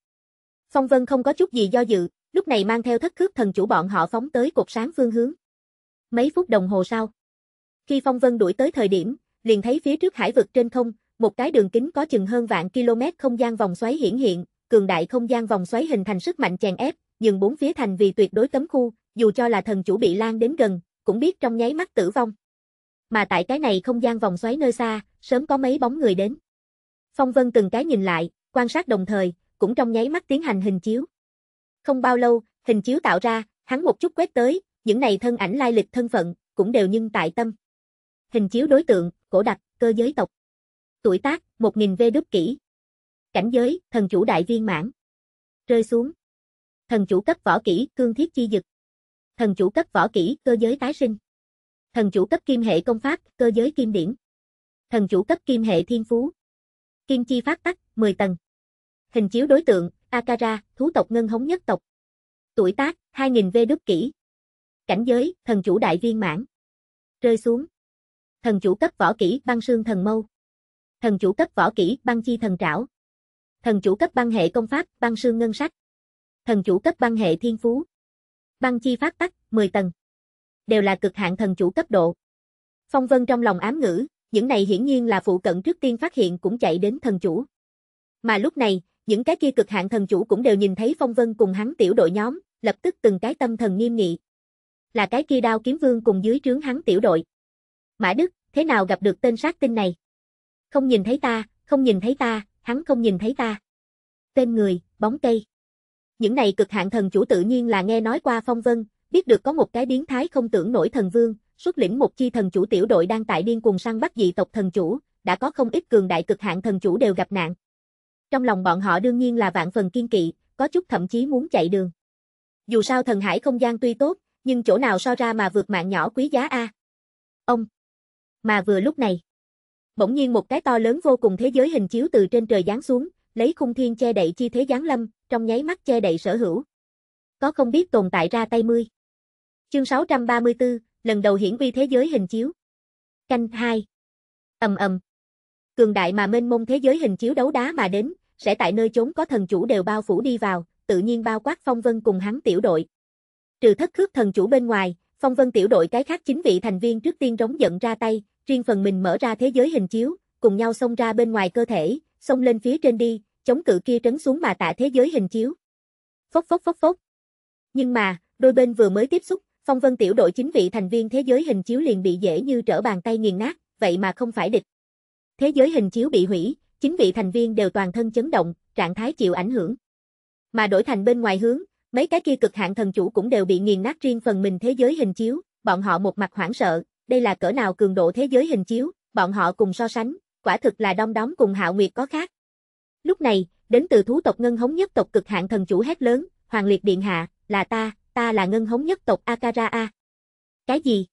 Phong Vân không có chút gì do dự, lúc này mang theo thất khước thần chủ bọn họ phóng tới cột sáng phương hướng. Mấy phút đồng hồ sau. Khi Phong Vân đuổi tới thời điểm, liền thấy phía trước hải vực trên không, một cái đường kính có chừng hơn vạn km không gian vòng xoáy hiển hiện, cường đại không gian vòng xoáy hình thành sức mạnh chèn ép, nhưng bốn phía thành vì tuyệt đối cấm khu, dù cho là thần chủ bị lan đến gần, cũng biết trong nháy mắt tử vong. Mà tại cái này không gian vòng xoáy nơi xa, sớm có mấy bóng người đến. Phong Vân từng cái nhìn lại, quan sát đồng thời, cũng trong nháy mắt tiến hành hình chiếu. Không bao lâu, hình chiếu tạo ra, hắn một chút quét tới, những này thân ảnh lai lịch thân phận, cũng đều nhưng tại tâm. Hình chiếu đối tượng, cổ đặc, cơ giới tộc. Tuổi tác, 1000 V đúc kỹ. Cảnh giới, thần chủ đại viên mãn. Rơi xuống. Thần chủ cấp võ kỹ, cương thiết chi dực. Thần chủ cấp võ kỹ, cơ giới tái sinh. Thần chủ cấp kim hệ công pháp, cơ giới kim điển. Thần chủ cấp kim hệ thiên phú. Kim chi phát tắc, 10 tầng. Hình chiếu đối tượng, Akara, thú tộc ngân hống nhất tộc. Tuổi tác, 2000 V đúc kỹ. Cảnh giới, thần chủ đại viên mãn. Rơi xuống. Thần chủ cấp võ kỹ băng sương thần mâu. Thần chủ cấp võ kỹ, băng chi thần trảo. Thần chủ cấp băng hệ công pháp, băng sương ngân sách. Thần chủ cấp băng hệ thiên phú. Băng chi phát tắc, 10 tầng. Đều là cực hạn thần chủ cấp độ. Phong Vân trong lòng ám ngữ, những này hiển nhiên là phụ cận trước tiên phát hiện cũng chạy đến thần chủ. Mà lúc này, những cái kia cực hạn thần chủ cũng đều nhìn thấy Phong Vân cùng hắn tiểu đội nhóm, lập tức từng cái tâm thần nghiêm nghị. Là cái kia đao kiếm vương cùng dưới trướng hắn tiểu đội. Mã Đức, thế nào gặp được tên sát tinh này? Không nhìn thấy ta, không nhìn thấy ta, hắn không nhìn thấy ta. Tên người, bóng cây. Những này cực hạn thần chủ tự nhiên là nghe nói qua phong vân, biết được có một cái biến thái không tưởng nổi thần vương, xuất lĩnh một chi thần chủ tiểu đội đang tại điên cuồng săn bắt dị tộc thần chủ, đã có không ít cường đại cực hạn thần chủ đều gặp nạn. Trong lòng bọn họ đương nhiên là vạn phần kiên kỵ, có chút thậm chí muốn chạy đường. Dù sao thần hải không gian tuy tốt, nhưng chỗ nào so ra mà vượt mạng nhỏ quý giá a. Ông. Mà vừa lúc này, Bỗng nhiên một cái to lớn vô cùng thế giới hình chiếu từ trên trời giáng xuống, lấy khung thiên che đậy chi thế giáng lâm, trong nháy mắt che đậy sở hữu. Có không biết tồn tại ra tay mươi. Chương 634, lần đầu hiển vi thế giới hình chiếu. Canh 2. Ầm ầm. Cường đại mà mênh mông thế giới hình chiếu đấu đá mà đến, sẽ tại nơi chốn có thần chủ đều bao phủ đi vào, tự nhiên bao quát Phong Vân cùng hắn tiểu đội. Trừ thất khước thần chủ bên ngoài, Phong Vân tiểu đội cái khác chính vị thành viên trước tiên rống giận ra tay, riêng phần mình mở ra thế giới hình chiếu, cùng nhau xông ra bên ngoài cơ thể, xông lên phía trên đi, chống cự kia trấn xuống mà tạ thế giới hình chiếu. Phốc phốc phốc phốc. Nhưng mà, đôi bên vừa mới tiếp xúc, Phong Vân tiểu đội chính vị thành viên thế giới hình chiếu liền bị dễ như trở bàn tay nghiền nát, vậy mà không phải địch. Thế giới hình chiếu bị hủy, chính vị thành viên đều toàn thân chấn động, trạng thái chịu ảnh hưởng. Mà đổi thành bên ngoài hướng, mấy cái kia cực hạn thần chủ cũng đều bị nghiền nát riêng phần mình thế giới hình chiếu, bọn họ một mặt hoảng sợ, đây là cỡ nào cường độ thế giới hình chiếu, bọn họ cùng so sánh, quả thực là đom đóm cùng Hạo Nguyệt có khác. Lúc này, đến từ thú tộc Ngân Hống nhất tộc cực hạn thần chủ hét lớn, Hoàng Liệt Điện Hạ, là ta, ta là Ngân Hống nhất tộc Akara A. Cái gì?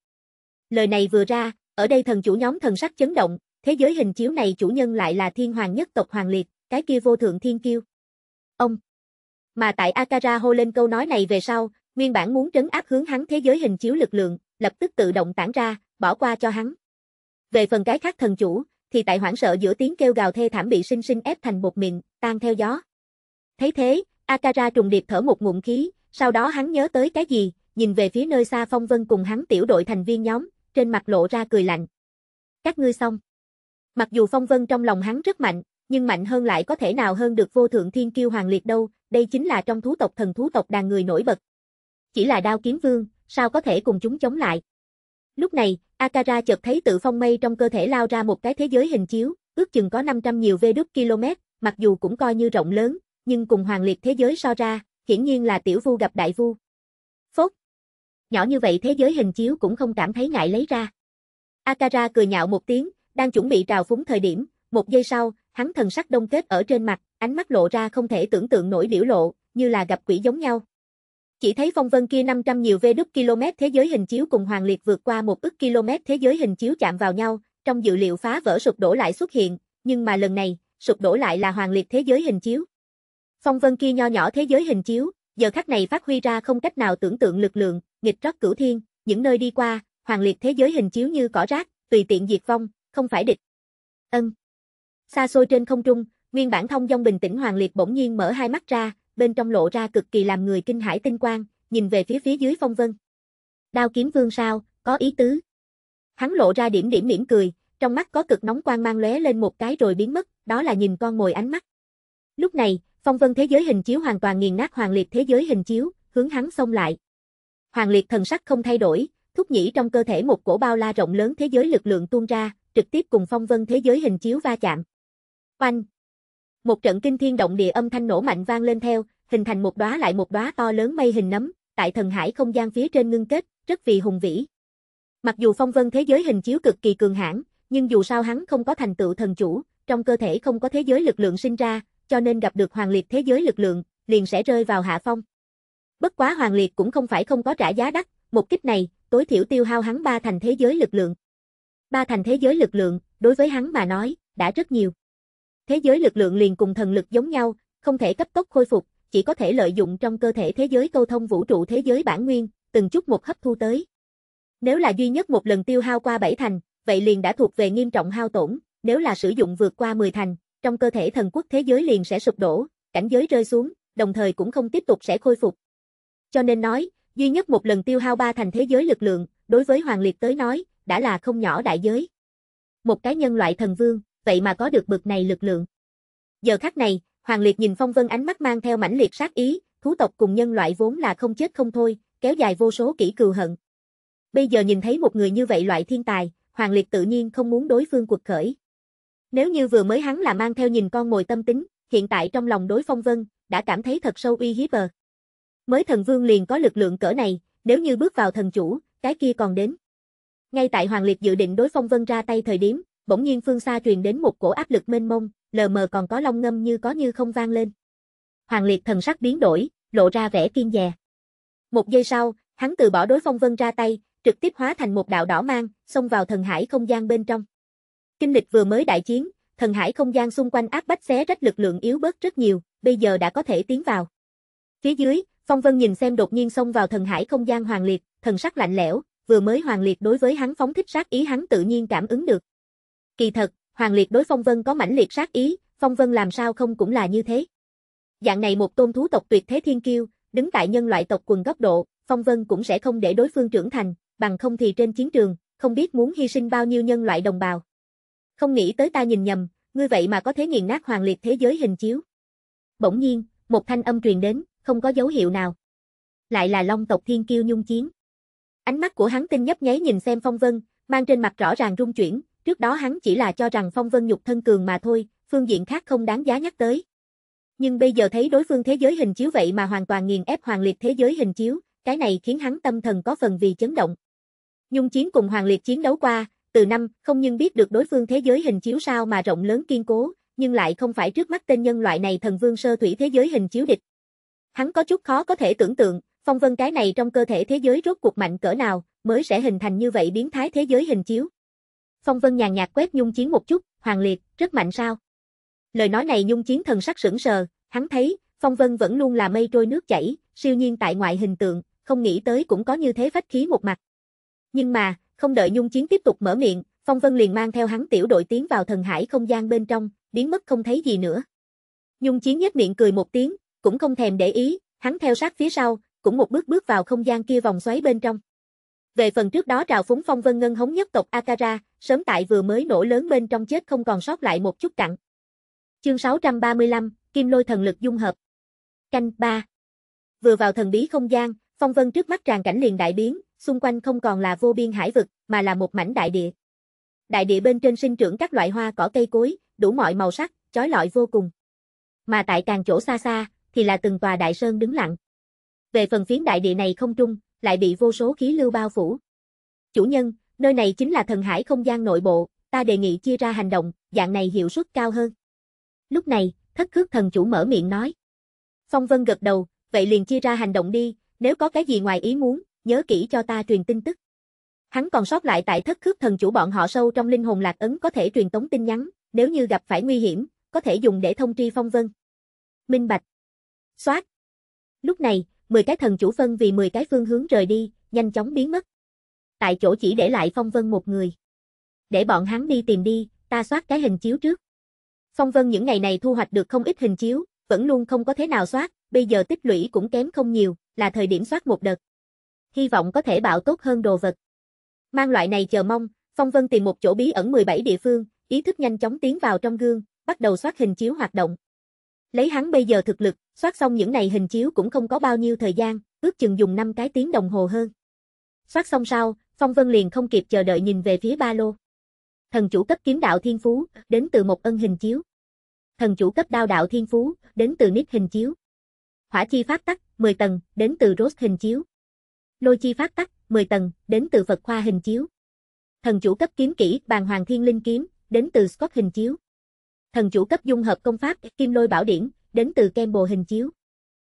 Lời này vừa ra, ở đây thần chủ nhóm thần sắc chấn động, thế giới hình chiếu này chủ nhân lại là thiên hoàng nhất tộc Hoàng Liệt, cái kia vô thượng thiên kiêu. Ông. Mà tại Akara hô lên câu nói này về sau, nguyên bản muốn trấn áp hướng hắn thế giới hình chiếu lực lượng, lập tức tự động tản ra, bỏ qua cho hắn. Về phần cái khác thần chủ, thì tại hoảng sợ giữa tiếng kêu gào thê thảm bị sinh sinh ép thành một miệng, tan theo gió. Thấy thế, Akara trùng điệp thở một ngụm khí, sau đó hắn nhớ tới cái gì, nhìn về phía nơi xa Phong Vân cùng hắn tiểu đội thành viên nhóm, trên mặt lộ ra cười lạnh. Các ngươi xong. Mặc dù Phong Vân trong lòng hắn rất mạnh, nhưng mạnh hơn lại có thể nào hơn được vô thượng thiên kiêu hoàng liệt đâu, đây chính là trong thú tộc thần thú tộc đàn người nổi bật. Chỉ là đao kiếm vương, sao có thể cùng chúng chống lại. Lúc này, Akara chợt thấy tự phong mây trong cơ thể lao ra một cái thế giới hình chiếu, ước chừng có 500 nhiều vê đúc km, mặc dù cũng coi như rộng lớn, nhưng cùng hoàng liệt thế giới so ra, hiển nhiên là tiểu vu gặp đại vu. Phốt! Nhỏ như vậy thế giới hình chiếu cũng không cảm thấy ngại lấy ra. Akara cười nhạo một tiếng, đang chuẩn bị trào phúng thời điểm, một giây sau, hắn thần sắc đông kết ở trên mặt, ánh mắt lộ ra không thể tưởng tượng nổi biểu lộ, như là gặp quỷ giống nhau chỉ thấy phong vân kia 500 nhiều vê đúc km thế giới hình chiếu cùng hoàng liệt vượt qua một ức km thế giới hình chiếu chạm vào nhau, trong dự liệu phá vỡ sụp đổ lại xuất hiện, nhưng mà lần này, sụp đổ lại là hoàng liệt thế giới hình chiếu. Phong vân kia nho nhỏ thế giới hình chiếu, giờ khắc này phát huy ra không cách nào tưởng tượng lực lượng, nghịch rót cửu thiên, những nơi đi qua, hoàng liệt thế giới hình chiếu như cỏ rác, tùy tiện diệt vong, không phải địch. Ân. Xa xôi trên không trung, nguyên bản thông dong bình tĩnh hoàng liệt bỗng nhiên mở hai mắt ra, bên trong lộ ra cực kỳ làm người kinh hãi tinh quang, nhìn về phía phía dưới phong vân. Đao kiếm vương sao, có ý tứ. Hắn lộ ra điểm điểm mỉm cười, trong mắt có cực nóng quang mang lóe lên một cái rồi biến mất, đó là nhìn con mồi ánh mắt. Lúc này, phong vân thế giới hình chiếu hoàn toàn nghiền nát hoàng liệt thế giới hình chiếu, hướng hắn xông lại. Hoàng liệt thần sắc không thay đổi, thúc nhĩ trong cơ thể một cổ bao la rộng lớn thế giới lực lượng tuôn ra, trực tiếp cùng phong vân thế giới hình chiếu va chạm. Oanh, một trận kinh thiên động địa âm thanh nổ mạnh vang lên theo, hình thành một đóa lại một đóa to lớn mây hình nấm, tại thần hải không gian phía trên ngưng kết, rất vì hùng vĩ. Mặc dù phong vân thế giới hình chiếu cực kỳ cường hãn, nhưng dù sao hắn không có thành tựu thần chủ, trong cơ thể không có thế giới lực lượng sinh ra, cho nên gặp được hoàng liệt thế giới lực lượng, liền sẽ rơi vào hạ phong. Bất quá hoàng liệt cũng không phải không có trả giá đắt, một kích này, tối thiểu tiêu hao hắn ba thành thế giới lực lượng. Ba thành thế giới lực lượng, đối với hắn mà nói, đã rất nhiều. Thế giới lực lượng liền cùng thần lực giống nhau, không thể cấp tốc khôi phục, chỉ có thể lợi dụng trong cơ thể thế giới câu thông vũ trụ thế giới bản nguyên, từng chút một hấp thu tới. Nếu là duy nhất một lần tiêu hao qua bảy thành, vậy liền đã thuộc về nghiêm trọng hao tổn, nếu là sử dụng vượt qua 10 thành, trong cơ thể thần quốc thế giới liền sẽ sụp đổ, cảnh giới rơi xuống, đồng thời cũng không tiếp tục sẽ khôi phục. Cho nên nói, duy nhất một lần tiêu hao ba thành thế giới lực lượng, đối với Hoàng Liệt tới nói, đã là không nhỏ đại giới. Một cái nhân loại thần vương vậy mà có được bực này lực lượng. Giờ khắc này, Hoàng Liệt nhìn Phong Vân ánh mắt mang theo mãnh liệt sát ý, thú tộc cùng nhân loại vốn là không chết không thôi, kéo dài vô số kỷ cừu hận. Bây giờ nhìn thấy một người như vậy loại thiên tài, Hoàng Liệt tự nhiên không muốn đối phương cuộc khởi. Nếu như vừa mới hắn là mang theo nhìn con mồi tâm tính, hiện tại trong lòng đối Phong Vân, đã cảm thấy thật sâu uy hiếp ờ. Mới thần vương liền có lực lượng cỡ này, nếu như bước vào thần chủ, cái kia còn đến. Ngay tại Hoàng Liệt dự định đối Phong Vân ra tay thời điểm, bỗng nhiên phương xa truyền đến một cổ áp lực mênh mông, lờ mờ còn có long ngâm như có như không vang lên. Hoàng Liệt thần sắc biến đổi, lộ ra vẻ kiên dè. Một giây sau, hắn từ bỏ đối phong vân ra tay, trực tiếp hóa thành một đạo đỏ mang, xông vào thần hải không gian bên trong. Kinh lịch vừa mới đại chiến, thần hải không gian xung quanh áp bách xé rách lực lượng yếu bớt rất nhiều, bây giờ đã có thể tiến vào. Phía dưới, Phong Vân nhìn xem đột nhiên xông vào thần hải không gian hoàng liệt, thần sắc lạnh lẽo, vừa mới hoàng liệt đối với hắn phóng thích sát ý hắn tự nhiên cảm ứng được. Kỳ thật, Hoàng Liệt đối Phong Vân có mãnh liệt sát ý, Phong Vân làm sao không cũng là như thế. Dạng này một tôn thú tộc tuyệt thế thiên kiêu, đứng tại nhân loại tộc quần góc độ, Phong Vân cũng sẽ không để đối phương trưởng thành, bằng không thì trên chiến trường, không biết muốn hy sinh bao nhiêu nhân loại đồng bào. Không nghĩ tới ta nhìn nhầm, ngươi vậy mà có thể nghiền nát hoàng liệt thế giới hình chiếu. Bỗng nhiên, một thanh âm truyền đến, không có dấu hiệu nào. Lại là Long tộc Thiên Kiêu nhung chiến. Ánh mắt của hắn tinh nhấp nháy nhìn xem Phong Vân, mang trên mặt rõ ràng rung chuyển, Trước đó hắn chỉ là cho rằng Phong Vân nhục thân cường mà thôi, phương diện khác không đáng giá nhắc tới. Nhưng bây giờ thấy đối phương thế giới hình chiếu vậy mà hoàn toàn nghiền ép hoàng liệt thế giới hình chiếu, cái này khiến hắn tâm thần có phần vì chấn động. Nhung chiến cùng hoàng liệt chiến đấu qua, từ năm không nhưng biết được đối phương thế giới hình chiếu sao mà rộng lớn kiên cố, nhưng lại không phải trước mắt tên nhân loại này thần vương sơ thủy thế giới hình chiếu địch. Hắn có chút khó có thể tưởng tượng, phong vân cái này trong cơ thể thế giới rốt cuộc mạnh cỡ nào, mới sẽ hình thành như vậy biến thái thế giới hình chiếu. Phong Vân nhàn nhạt quét Nhung Chiến một chút, Hoàng Liệt, rất mạnh sao? Lời nói này Nhung Chiến thần sắc sững sờ, hắn thấy, Phong Vân vẫn luôn là mây trôi nước chảy, siêu nhiên tại ngoại hình tượng, không nghĩ tới cũng có như thế phách khí một mặt. Nhưng mà, không đợi Nhung Chiến tiếp tục mở miệng, Phong Vân liền mang theo hắn tiểu đội tiến vào thần hải không gian bên trong, biến mất không thấy gì nữa. Nhung Chiến nhếch miệng cười một tiếng, cũng không thèm để ý, hắn theo sát phía sau, cũng một bước bước vào không gian kia vòng xoáy bên trong. Về phần trước đó trào phúng phong vân ngân hống nhất tộc Akara, sớm tại vừa mới nổ lớn bên trong chết không còn sót lại một chút cặn. Chương 635, Kim lôi thần lực dung hợp. Canh 3 Vừa vào thần bí không gian, phong vân trước mắt tràn cảnh liền đại biến, xung quanh không còn là vô biên hải vực, mà là một mảnh đại địa. Đại địa bên trên sinh trưởng các loại hoa cỏ cây cối, đủ mọi màu sắc, chói lọi vô cùng. Mà tại càng chỗ xa xa, thì là từng tòa đại sơn đứng lặng. Về phần phiến đại địa này không trung, lại bị vô số khí lưu bao phủ. Chủ nhân, nơi này chính là thần hải không gian nội bộ, ta đề nghị chia ra hành động, dạng này hiệu suất cao hơn. Lúc này, thất cước thần chủ mở miệng nói. Phong Vân gật đầu, vậy liền chia ra hành động đi, nếu có cái gì ngoài ý muốn, nhớ kỹ cho ta truyền tin tức. Hắn còn sót lại tại thất cước thần chủ bọn họ sâu trong linh hồn lạc ấn có thể truyền tống tin nhắn, nếu như gặp phải nguy hiểm, có thể dùng để thông tri Phong Vân. Minh Bạch. Xoát. Lúc này, 10 cái thần chủ phân vì 10 cái phương hướng rời đi, nhanh chóng biến mất. Tại chỗ chỉ để lại Phong Vân một người. Để bọn hắn đi tìm đi, ta soát cái hình chiếu trước. Phong Vân những ngày này thu hoạch được không ít hình chiếu, vẫn luôn không có thế nào soát, bây giờ tích lũy cũng kém không nhiều, là thời điểm soát một đợt. Hy vọng có thể bảo tốt hơn đồ vật. Mang loại này chờ mong, Phong Vân tìm một chỗ bí ẩn 17 địa phương, ý thức nhanh chóng tiến vào trong gương, bắt đầu soát hình chiếu hoạt động. Lấy hắn bây giờ thực lực, soát xong những này hình chiếu cũng không có bao nhiêu thời gian, ước chừng dùng 5 cái tiếng đồng hồ hơn. Soát xong sau, Phong Vân liền không kịp chờ đợi nhìn về phía ba lô. Thần chủ cấp kiếm đạo thiên phú, đến từ một ân hình chiếu. Thần chủ cấp đao đạo thiên phú, đến từ nít hình chiếu. Hỏa chi phát tắc, 10 tầng, đến từ rốt hình chiếu. Lôi chi phát tắc, 10 tầng, đến từ Phật khoa hình chiếu. Thần chủ cấp kiếm kỹ, bàn hoàng thiên linh kiếm, đến từ Scott hình chiếu thần chủ cấp dung hợp công pháp Kim Lôi Bảo Điển, đến từ kem bồ hình chiếu.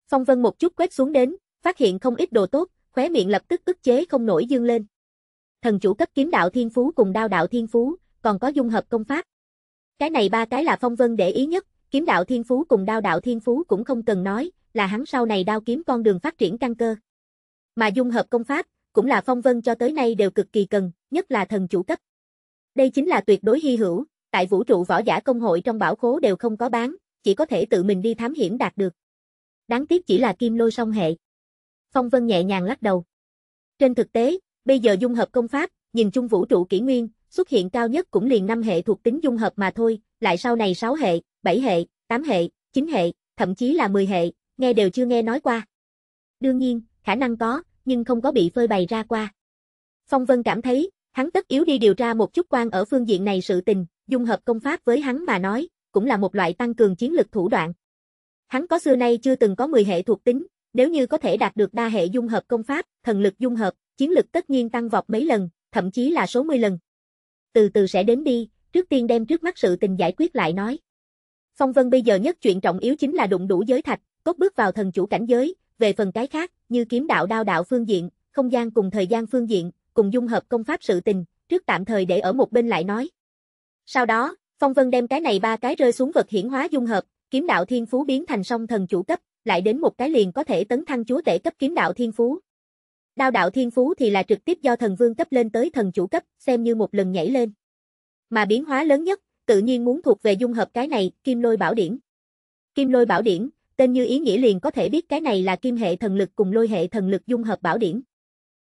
Phong Vân một chút quét xuống đến, phát hiện không ít đồ tốt, khóe miệng lập tức ức chế không nổi dương lên. Thần chủ cấp kiếm đạo thiên phú cùng đao đạo thiên phú, còn có dung hợp công pháp. Cái này ba cái là Phong Vân để ý nhất, kiếm đạo thiên phú cùng đao đạo thiên phú cũng không cần nói, là hắn sau này đao kiếm con đường phát triển căn cơ. Mà dung hợp công pháp, cũng là Phong Vân cho tới nay đều cực kỳ cần, nhất là thần chủ cấp. Đây chính là tuyệt đối hy hữu, tại vũ trụ võ giả công hội trong bảo khố đều không có bán, chỉ có thể tự mình đi thám hiểm đạt được. Đáng tiếc chỉ là kim lôi song hệ. Phong Vân nhẹ nhàng lắc đầu. Trên thực tế, bây giờ dung hợp công pháp, nhìn chung vũ trụ kỷ nguyên, xuất hiện cao nhất cũng liền 5 hệ thuộc tính dung hợp mà thôi, lại sau này 6 hệ, 7 hệ, 8 hệ, 9 hệ, thậm chí là 10 hệ, nghe đều chưa nghe nói qua. Đương nhiên, khả năng có, nhưng không có bị phơi bày ra qua. Phong Vân cảm thấy, hắn tất yếu đi điều tra một chút quan ở phương diện này sự tình, dung hợp công pháp với hắn mà nói, cũng là một loại tăng cường chiến lực thủ đoạn. Hắn có xưa nay chưa từng có 10 hệ thuộc tính, nếu như có thể đạt được đa hệ dung hợp công pháp, thần lực dung hợp, chiến lực tất nhiên tăng vọt mấy lần, thậm chí là số 10 lần. Từ từ sẽ đến đi, trước tiên đem trước mắt sự tình giải quyết lại nói. Phong Vân bây giờ nhất chuyện trọng yếu chính là đụng đủ giới thạch, cốt bước vào thần chủ cảnh giới, về phần cái khác, như kiếm đạo đao đạo phương diện, không gian cùng thời gian phương diện, cùng dung hợp công pháp sự tình, trước tạm thời để ở một bên lại nói. Sau đó, Phong Vân đem cái này ba cái rơi xuống vật hiển hóa dung hợp, kiếm đạo thiên phú biến thành song thần chủ cấp, lại đến một cái liền có thể tấn thăng chúa tể cấp kiếm đạo thiên phú. Đao đạo thiên phú thì là trực tiếp do thần vương cấp lên tới thần chủ cấp, xem như một lần nhảy lên. Mà biến hóa lớn nhất, tự nhiên muốn thuộc về dung hợp cái này, Kim Lôi Bảo Điển. Kim Lôi Bảo Điển, tên như ý nghĩa liền có thể biết cái này là kim hệ thần lực cùng lôi hệ thần lực dung hợp bảo điển.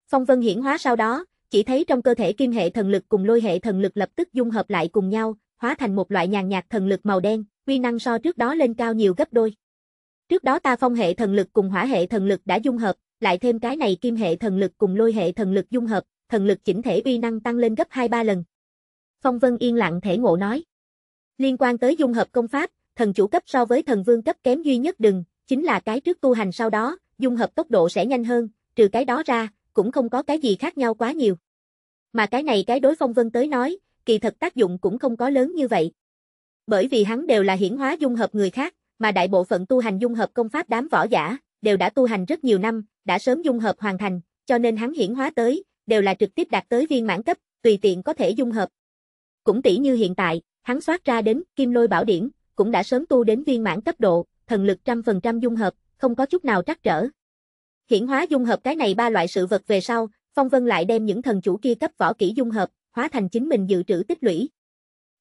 Phong Vân hiển hóa sau đó, chỉ thấy trong cơ thể kim hệ thần lực cùng lôi hệ thần lực lập tức dung hợp lại cùng nhau, hóa thành một loại nhàn nhạt thần lực màu đen, quy năng so trước đó lên cao nhiều gấp đôi. Trước đó ta phong hệ thần lực cùng hỏa hệ thần lực đã dung hợp, lại thêm cái này kim hệ thần lực cùng lôi hệ thần lực dung hợp, thần lực chỉnh thể uy năng tăng lên gấp 2-3 lần. Phong Vân yên lặng thể ngộ nói. Liên quan tới dung hợp công pháp, thần chủ cấp so với thần vương cấp kém duy nhất đừng, chính là cái trước tu hành sau đó, dung hợp tốc độ sẽ nhanh hơn, trừ cái đó ra, cũng không có cái gì khác nhau quá nhiều. Mà cái này cái đối Phong Vân tới nói, kỳ thật tác dụng cũng không có lớn như vậy. Bởi vì hắn đều là hiển hóa dung hợp người khác, mà đại bộ phận tu hành dung hợp công pháp đám võ giả, đều đã tu hành rất nhiều năm, đã sớm dung hợp hoàn thành, cho nên hắn hiển hóa tới, đều là trực tiếp đạt tới viên mãn cấp, tùy tiện có thể dung hợp. Cũng tỷ như hiện tại, hắn soát ra đến Kim Lôi Bảo Điển, cũng đã sớm tu đến viên mãn cấp độ, thần lực trăm phần trăm dung hợp, không có chút nào trắc trở, Hiển hóa dung hợp cái này ba loại sự vật về sau, Phong Vân lại đem những thần chủ kia cấp võ kỹ dung hợp, hóa thành chính mình dự trữ tích lũy.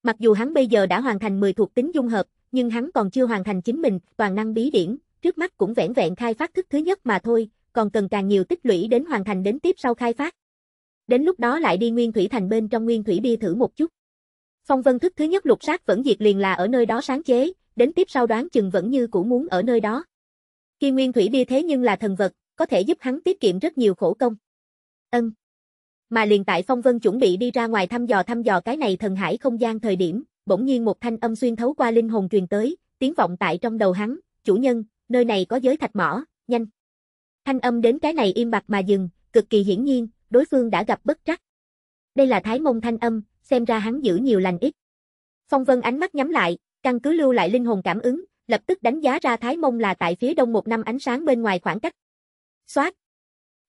Mặc dù hắn bây giờ đã hoàn thành 10 thuộc tính dung hợp, nhưng hắn còn chưa hoàn thành chính mình toàn năng bí điển, trước mắt cũng vẹn vẹn khai phát thức thứ nhất mà thôi, còn cần càng nhiều tích lũy đến hoàn thành đến tiếp sau khai phát. Đến lúc đó lại đi Nguyên Thủy Thành bên trong Nguyên Thủy Bia thử một chút. Phong Vân thức thứ nhất lục sát vẫn diệt liền là ở nơi đó sáng chế, đến tiếp sau đoán chừng vẫn như cũ muốn ở nơi đó. Khi Nguyên Thủy Bia thế nhưng là thần vật, có thể giúp hắn tiết kiệm rất nhiều khổ công. Ân. Mà liền tại Phong Vân chuẩn bị đi ra ngoài thăm dò thăm dò cái này thần hải không gian thời điểm, bỗng nhiên một thanh âm xuyên thấu qua linh hồn truyền tới, tiếng vọng tại trong đầu hắn, "Chủ nhân, nơi này có giới thạch mỏ, nhanh." Thanh âm đến cái này im bặt mà dừng, cực kỳ hiển nhiên, đối phương đã gặp bất trắc. Đây là Thái Mông thanh âm, xem ra hắn giữ nhiều lành ít. Phong Vân ánh mắt nhắm lại, căn cứ lưu lại linh hồn cảm ứng, lập tức đánh giá ra Thái Mông là tại phía đông một năm ánh sáng bên ngoài khoảng cách, Xoát.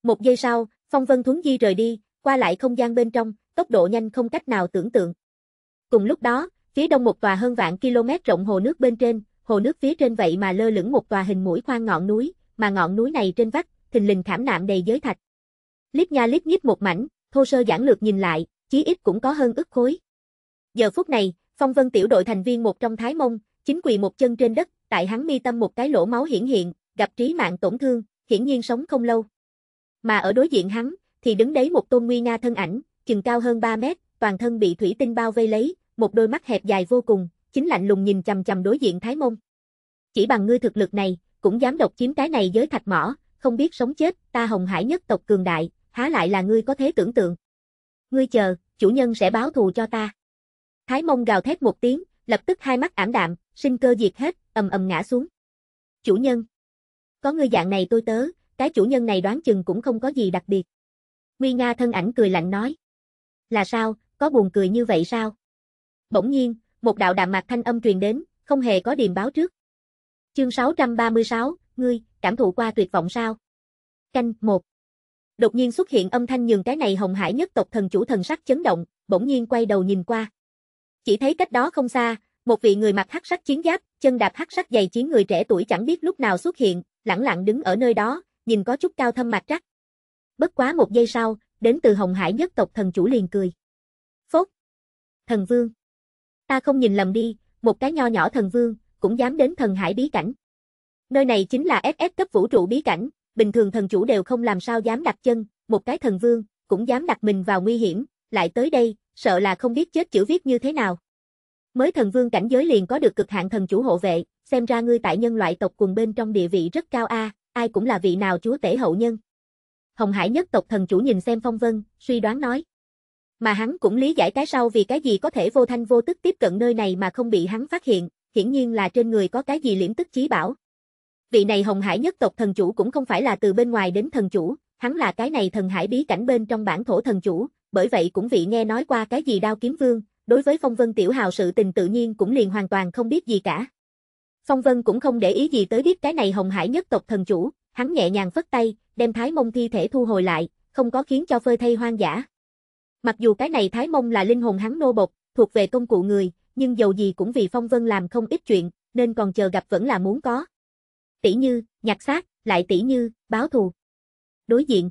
Một giây sau, Phong Vân Thuấn Di rời đi, qua lại không gian bên trong, tốc độ nhanh không cách nào tưởng tượng. Cùng lúc đó, phía đông một tòa hơn vạn km rộng hồ nước bên trên, hồ nước phía trên vậy mà lơ lửng một tòa hình mũi khoan ngọn núi, mà ngọn núi này trên vách, thình lình khảm nạm đầy giới thạch. Liếc nha liếc nhíp một mảnh, thô sơ giản lược nhìn lại, chí ít cũng có hơn ức khối. Giờ phút này, Phong Vân tiểu đội thành viên một trong Thái Mông, chính quỳ một chân trên đất, tại hắn mi tâm một cái lỗ máu hiển hiện, gặp trí mạng tổn thương, hiển nhiên sống không lâu. Mà ở đối diện hắn, thì đứng đấy một tôn nguy nga thân ảnh, chừng cao hơn 3 mét, toàn thân bị thủy tinh bao vây lấy, một đôi mắt hẹp dài vô cùng, chính lạnh lùng nhìn chằm chằm đối diện Thái Mông. Chỉ bằng ngươi thực lực này, cũng dám độc chiếm cái này giới thạch mỏ, không biết sống chết, ta hồng hải nhất tộc cường đại, há lại là ngươi có thế tưởng tượng. Ngươi chờ, chủ nhân sẽ báo thù cho ta. Thái Mông gào thét một tiếng, lập tức hai mắt ảm đạm, sinh cơ diệt hết, ầm ầm ngã xuống. Chủ nhân. Có ngươi dạng này tôi tớ, cái chủ nhân này đoán chừng cũng không có gì đặc biệt. Nguy Nga thân ảnh cười lạnh nói. Là sao, có buồn cười như vậy sao? Bỗng nhiên, một đạo đạm mạc thanh âm truyền đến, không hề có điềm báo trước. Chương 636, ngươi, cảm thụ qua tuyệt vọng sao? Canh, một. Đột nhiên xuất hiện âm thanh nhường cái này hồng hải nhất tộc thần chủ thần sắc chấn động, bỗng nhiên quay đầu nhìn qua. Chỉ thấy cách đó không xa, một vị người mặc hắc sắc chiến giáp, chân đạp hắc sắc giày chiến người trẻ tuổi chẳng biết lúc nào xuất hiện, lẳng lặng đứng ở nơi đó, nhìn có chút cao thâm mặt trắc. Bất quá một giây sau, đến từ Hồng Hải nhất tộc thần chủ liền cười. Phốt! Thần vương! Ta không nhìn lầm đi, một cái nho nhỏ thần vương, cũng dám đến thần hải bí cảnh. Nơi này chính là SS cấp vũ trụ bí cảnh, bình thường thần chủ đều không làm sao dám đặt chân, một cái thần vương, cũng dám đặt mình vào nguy hiểm, lại tới đây, sợ là không biết chết chữ viết như thế nào. Mới thần vương cảnh giới liền có được cực hạn thần chủ hộ vệ, xem ra ngươi tại nhân loại tộc quần bên trong địa vị rất cao a, ai cũng là vị nào chúa tể hậu nhân. Hồng Hải nhất tộc thần chủ nhìn xem Phong Vân, suy đoán nói. Mà hắn cũng lý giải cái sau vì cái gì có thể vô thanh vô tức tiếp cận nơi này mà không bị hắn phát hiện, hiển nhiên là trên người có cái gì liễm tức chí bảo. Vị này Hồng Hải nhất tộc thần chủ cũng không phải là từ bên ngoài đến thần chủ, hắn là cái này thần hải bí cảnh bên trong bản thổ thần chủ, bởi vậy cũng vị nghe nói qua cái gì đao kiếm vương, đối với Phong Vân Tiểu Hào sự tình tự nhiên cũng liền hoàn toàn không biết gì cả. Phong Vân cũng không để ý gì tới biết cái này Hồng Hải nhất tộc thần chủ, hắn nhẹ nhàng phất tay, đem Thái Mông thi thể thu hồi lại, không có khiến cho phơi thay hoang dã. Mặc dù cái này Thái Mông là linh hồn hắn nô bộc, thuộc về công cụ người, nhưng dầu gì cũng vì Phong Vân làm không ít chuyện, nên còn chờ gặp vẫn là muốn có. Tỷ như, nhặt xác, lại tỷ như, báo thù. Đối diện.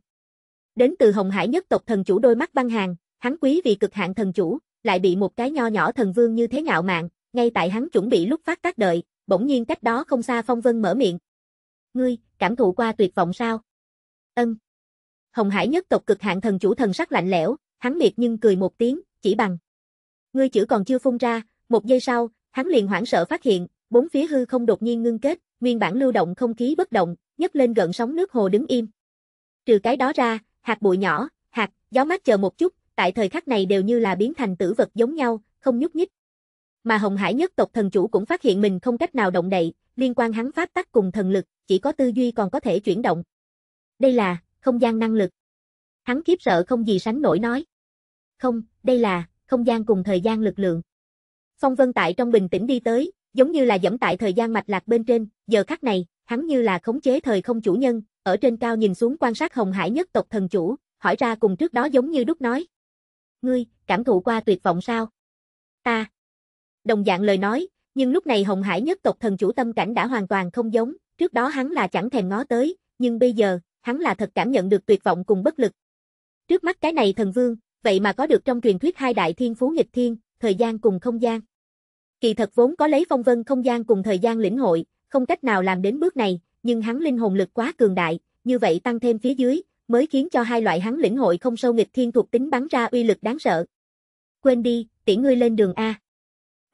Đến từ Hồng Hải nhất tộc thần chủ đôi mắt băng hàng, hắn quý vì cực hạn thần chủ, lại bị một cái nho nhỏ thần vương như thế ngạo mạn, ngay tại hắn chuẩn bị lúc phát tác đợi, bỗng nhiên cách đó không xa Phong Vân mở miệng. "Ngươi, cảm thụ qua tuyệt vọng sao?" Ân. Hồng Hải nhất tộc cực hạn thần chủ thần sắc lạnh lẽo, hắn miệt nhưng cười một tiếng, chỉ bằng. Ngươi chữ còn chưa phun ra, một giây sau, hắn liền hoảng sợ phát hiện, bốn phía hư không đột nhiên ngưng kết, nguyên bản lưu động không khí bất động, nhấc lên gần sóng nước hồ đứng im. Trừ cái đó ra, hạt bụi nhỏ, hạt, gió mát chờ một chút, tại thời khắc này đều như là biến thành tử vật giống nhau, không nhúc nhích. Mà Hồng Hải nhất tộc thần chủ cũng phát hiện mình không cách nào động đậy, liên quan hắn pháp tắc cùng thần lực, chỉ có tư duy còn có thể chuyển động. Đây là không gian năng lực. Hắn kiếp sợ không gì sánh nổi nói. Không, đây là không gian cùng thời gian lực lượng. Phong Vân tại trong bình tĩnh đi tới, giống như là dẫm tại thời gian mạch lạc bên trên, giờ khắc này, hắn như là khống chế thời không chủ nhân, ở trên cao nhìn xuống quan sát Hồng Hải nhất tộc thần chủ, hỏi ra cùng trước đó giống như đúc nói ngươi, cảm thụ qua tuyệt vọng sao? Ta. Đồng dạng lời nói, nhưng lúc này Hồng Hải nhất tộc thần chủ tâm cảnh đã hoàn toàn không giống, trước đó hắn là chẳng thèm ngó tới, nhưng bây giờ, hắn là thật cảm nhận được tuyệt vọng cùng bất lực. Trước mắt cái này thần vương, vậy mà có được trong truyền thuyết hai đại thiên phú nghịch thiên, thời gian cùng không gian. Kỳ thật vốn có lấy phong vân không gian cùng thời gian lĩnh hội, không cách nào làm đến bước này, nhưng hắn linh hồn lực quá cường đại, như vậy tăng thêm phía dưới, mới khiến cho hai loại hắn lĩnh hội không sâu nghịch thiên thuộc tính bắn ra uy lực đáng sợ. Quên đi, tiễn ngươi lên đường A.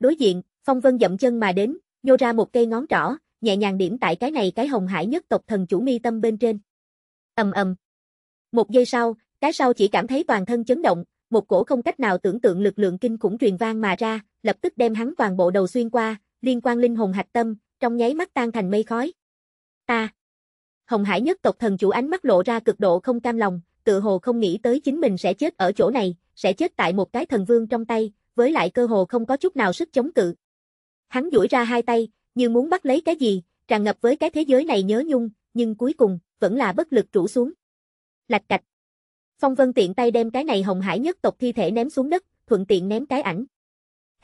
Đối diện, Phong Vân dậm chân mà đến, nhô ra một cây ngón trỏ, nhẹ nhàng điểm tại cái này cái hồng hải nhất tộc thần chủ mi tâm bên trên. ầm ầm. Một giây sau, cái sau chỉ cảm thấy toàn thân chấn động, một cổ không cách nào tưởng tượng lực lượng kinh khủng truyền vang mà ra, lập tức đem hắn toàn bộ đầu xuyên qua, liên quan linh hồn hạch tâm, trong nháy mắt tan thành mây khói. Ta Hồng Hải nhất tộc thần chủ ánh mắt lộ ra cực độ không cam lòng, tự hồ không nghĩ tới chính mình sẽ chết ở chỗ này, sẽ chết tại một cái thần vương trong tay, với lại cơ hồ không có chút nào sức chống cự. Hắn duỗi ra hai tay, như muốn bắt lấy cái gì, tràn ngập với cái thế giới này nhớ nhung, nhưng cuối cùng, vẫn là bất lực rủ xuống. Lạch cạch. Phong Vân tiện tay đem cái này Hồng Hải nhất tộc thi thể ném xuống đất, thuận tiện ném cái ảnh.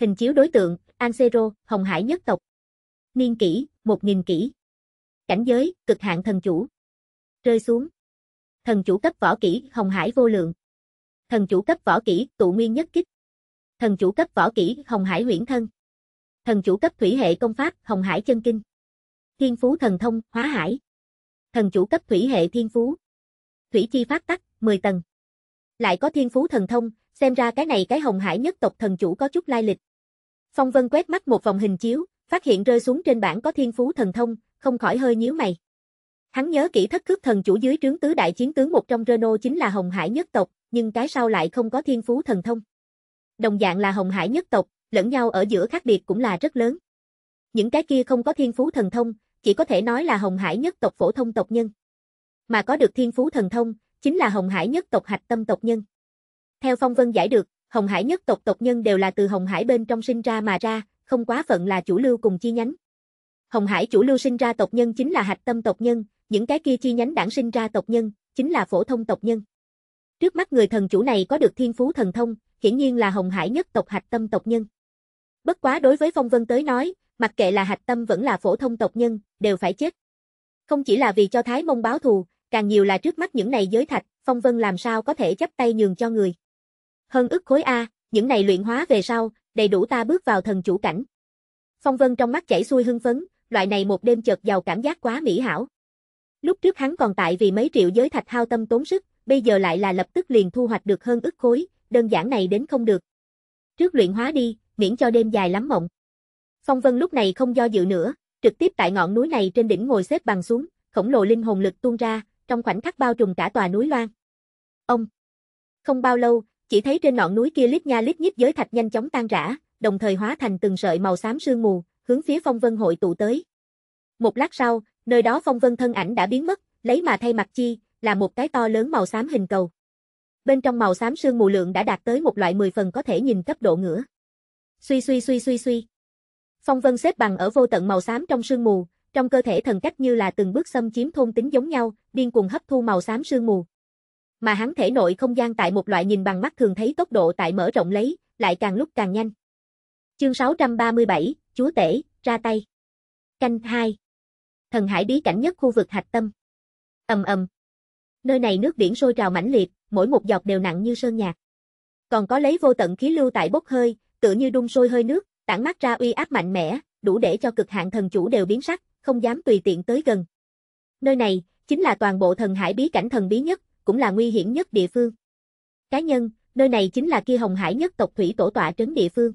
Hình chiếu đối tượng, Ansero, Hồng Hải nhất tộc. Niên kỷ, một nghìn kỷ. Cảnh giới, cực hạn thần chủ. Rơi xuống. Thần chủ cấp võ kỹ, hồng hải vô lượng. Thần chủ cấp võ kỹ, tụ nguyên nhất kích. Thần chủ cấp võ kỹ, hồng hải huyễn thân. Thần chủ cấp thủy hệ công pháp, hồng hải chân kinh. Thiên phú thần thông, hóa hải. Thần chủ cấp thủy hệ thiên phú. Thủy chi phát tắc, 10 tầng. Lại có thiên phú thần thông, xem ra cái này cái hồng hải nhất tộc thần chủ có chút lai lịch. Phong Vân quét mắt một vòng hình chiếu, phát hiện rơi xuống trên bảng có thiên phú thần thông, không khỏi hơi nhíu mày. Hắn nhớ kỹ thất cướp thần chủ dưới trướng tứ đại chiến tướng một trong Renault chính là Hồng Hải nhất tộc, nhưng cái sau lại không có thiên phú thần thông. Đồng dạng là Hồng Hải nhất tộc, lẫn nhau ở giữa khác biệt cũng là rất lớn. Những cái kia không có thiên phú thần thông, chỉ có thể nói là Hồng Hải nhất tộc phổ thông tộc nhân. Mà có được thiên phú thần thông, chính là Hồng Hải nhất tộc hạch tâm tộc nhân. Theo Phong Vân giải được, Hồng Hải nhất tộc tộc nhân đều là từ Hồng Hải bên trong sinh ra mà ra, không quá phận là chủ lưu cùng chi nhánh. Hồng Hải chủ lưu sinh ra tộc nhân chính là hạch tâm tộc nhân, những cái kia chi nhánh đảng sinh ra tộc nhân, chính là phổ thông tộc nhân. Trước mắt người thần chủ này có được thiên phú thần thông, hiển nhiên là Hồng Hải nhất tộc hạch tâm tộc nhân. Bất quá đối với Phong Vân tới nói, mặc kệ là hạch tâm vẫn là phổ thông tộc nhân, đều phải chết. Không chỉ là vì cho Thái Mông báo thù, càng nhiều là trước mắt những này giới thạch, Phong Vân làm sao có thể chấp tay nhường cho người. Hơn ức khối A, những này luyện hóa về sau, đầy đủ ta bước vào thần chủ cảnh. Phong Vân trong mắt chảy xuôi hưng phấn, loại này một đêm chợt giàu cảm giác quá mỹ hảo. Lúc trước hắn còn tại vì mấy triệu giới thạch hao tâm tốn sức, bây giờ lại là lập tức liền thu hoạch được hơn ức khối, đơn giản này đến không được. Trước luyện hóa đi, miễn cho đêm dài lắm mộng. Phong Vân lúc này không do dự nữa, trực tiếp tại ngọn núi này trên đỉnh ngồi xếp bằng xuống, khổng lồ linh hồn lực tuôn ra, trong khoảnh khắc bao trùm cả tòa núi loan. Ông. Không bao lâu, chỉ thấy trên ngọn núi kia lít nha lít nhít giới thạch nhanh chóng tan rã, đồng thời hóa thành từng sợi màu xám sương mù, hướng phía phong vân hội tụ tới. Một lát sau, nơi đó phong vân thân ảnh đã biến mất, lấy mà thay mặt chi, là một cái to lớn màu xám hình cầu. Bên trong màu xám sương mù lượng đã đạt tới một loại 10 phần có thể nhìn cấp độ ngửa. Suy suy suy suy suy. Phong vân xếp bằng ở vô tận màu xám trong sương mù, trong cơ thể thần cách như là từng bước xâm chiếm thôn tính giống nhau, điên cuồng hấp thu màu xám sương mù. Mà hắn thể nội không gian tại một loại nhìn bằng mắt thường thấy tốc độ tại mở rộng lấy, lại càng lúc càng nhanh. Chương 637, Chúa Tể, ra tay. Canh 2. Thần hải bí cảnh nhất khu vực hạch tâm. Ầm ầm. Nơi này nước biển sôi trào mãnh liệt, mỗi một giọt đều nặng như sơn nhạc. Còn có lấy vô tận khí lưu tại bốc hơi, tựa như đun sôi hơi nước, tản mát ra uy áp mạnh mẽ, đủ để cho cực hạn thần chủ đều biến sắc, không dám tùy tiện tới gần. Nơi này chính là toàn bộ thần hải bí cảnh thần bí nhất, cũng là nguy hiểm nhất địa phương. Cá nhân, nơi này chính là kia Hồng Hải nhất tộc thủy tổ tọa trấn địa phương.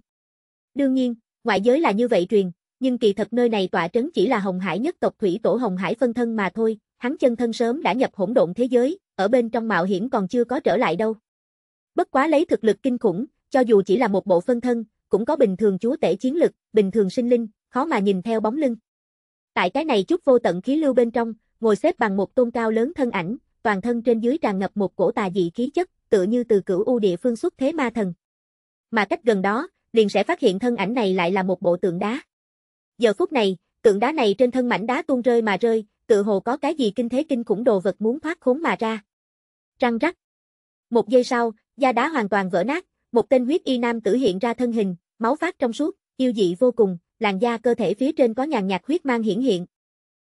Đương nhiên, ngoại giới là như vậy truyền, nhưng kỳ thật nơi này tọa trấn chỉ là Hồng Hải nhất tộc thủy tổ Hồng Hải phân thân mà thôi, hắn chân thân sớm đã nhập hỗn độn thế giới, ở bên trong mạo hiểm còn chưa có trở lại đâu. Bất quá lấy thực lực kinh khủng, cho dù chỉ là một bộ phân thân, cũng có bình thường chúa tể chiến lực, bình thường sinh linh, khó mà nhìn theo bóng lưng. Tại cái này chút vô tận khí lưu bên trong, ngồi xếp bằng một tôn cao lớn thân ảnh, toàn thân trên dưới tràn ngập một cổ tà dị khí chất, tựa như từ cửu u địa phương xuất thế ma thần. Mà cách gần đó, liền sẽ phát hiện thân ảnh này lại là một bộ tượng đá. Giờ phút này, tượng đá này trên thân mảnh đá tuôn rơi mà rơi, tự hồ có cái gì kinh thế kinh khủng đồ vật muốn thoát khốn mà ra. Răng rắc. Một giây sau, da đá hoàn toàn vỡ nát, một tên huyết y nam tử hiện ra thân hình, máu phát trong suốt, yêu dị vô cùng, làn da cơ thể phía trên có nhàn nhạt huyết mang hiển hiện.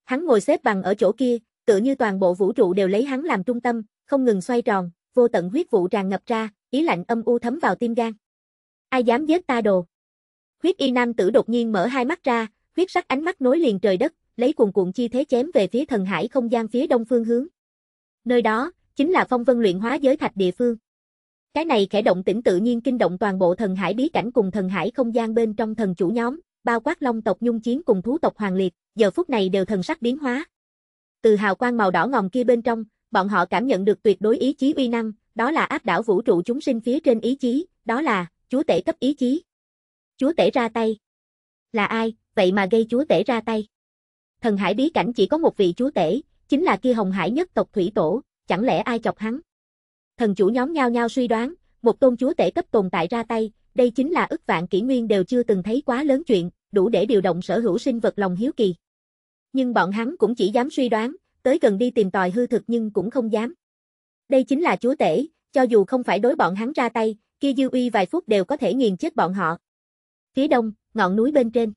Hắn ngồi xếp bằng ở chỗ kia, tựa như toàn bộ vũ trụ đều lấy hắn làm trung tâm, không ngừng xoay tròn, vô tận huyết vụ tràn ngập ra, ý lạnh âm u thấm vào tim gan ai dám giết ta đồ. Huyết y nam tử đột nhiên mở hai mắt ra, huyết sắc ánh mắt nối liền trời đất, lấy cuồn cuộn chi thế chém về phía thần hải không gian phía đông phương hướng. Nơi đó, chính là phong vân luyện hóa giới thạch địa phương. Cái này khẽ động tĩnh tự nhiên kinh động toàn bộ thần hải bí cảnh cùng thần hải không gian bên trong thần chủ nhóm, bao quát long tộc nhung chiến cùng thú tộc hoàng liệt, giờ phút này đều thần sắc biến hóa. Từ hào quang màu đỏ ngòm kia bên trong, bọn họ cảm nhận được tuyệt đối ý chí uy năng, đó là áp đảo vũ trụ chúng sinh phía trên ý chí, đó là Chúa tể cấp ý chí. Chúa tể ra tay. Là ai, vậy mà gây chúa tể ra tay? Thần hải bí cảnh chỉ có một vị chúa tể, chính là kia hồng hải nhất tộc thủy tổ, chẳng lẽ ai chọc hắn? Thần chủ nhóm nhao nhao suy đoán, một tôn chúa tể cấp tồn tại ra tay, đây chính là ức vạn kỷ nguyên đều chưa từng thấy quá lớn chuyện, đủ để điều động sở hữu sinh vật lòng hiếu kỳ. Nhưng bọn hắn cũng chỉ dám suy đoán, tới gần đi tìm tòi hư thực nhưng cũng không dám. Đây chính là chúa tể, cho dù không phải đối bọn hắn ra tay, kia dư uy vài phút đều có thể nghiền chết bọn họ. Phía đông, ngọn núi bên trên.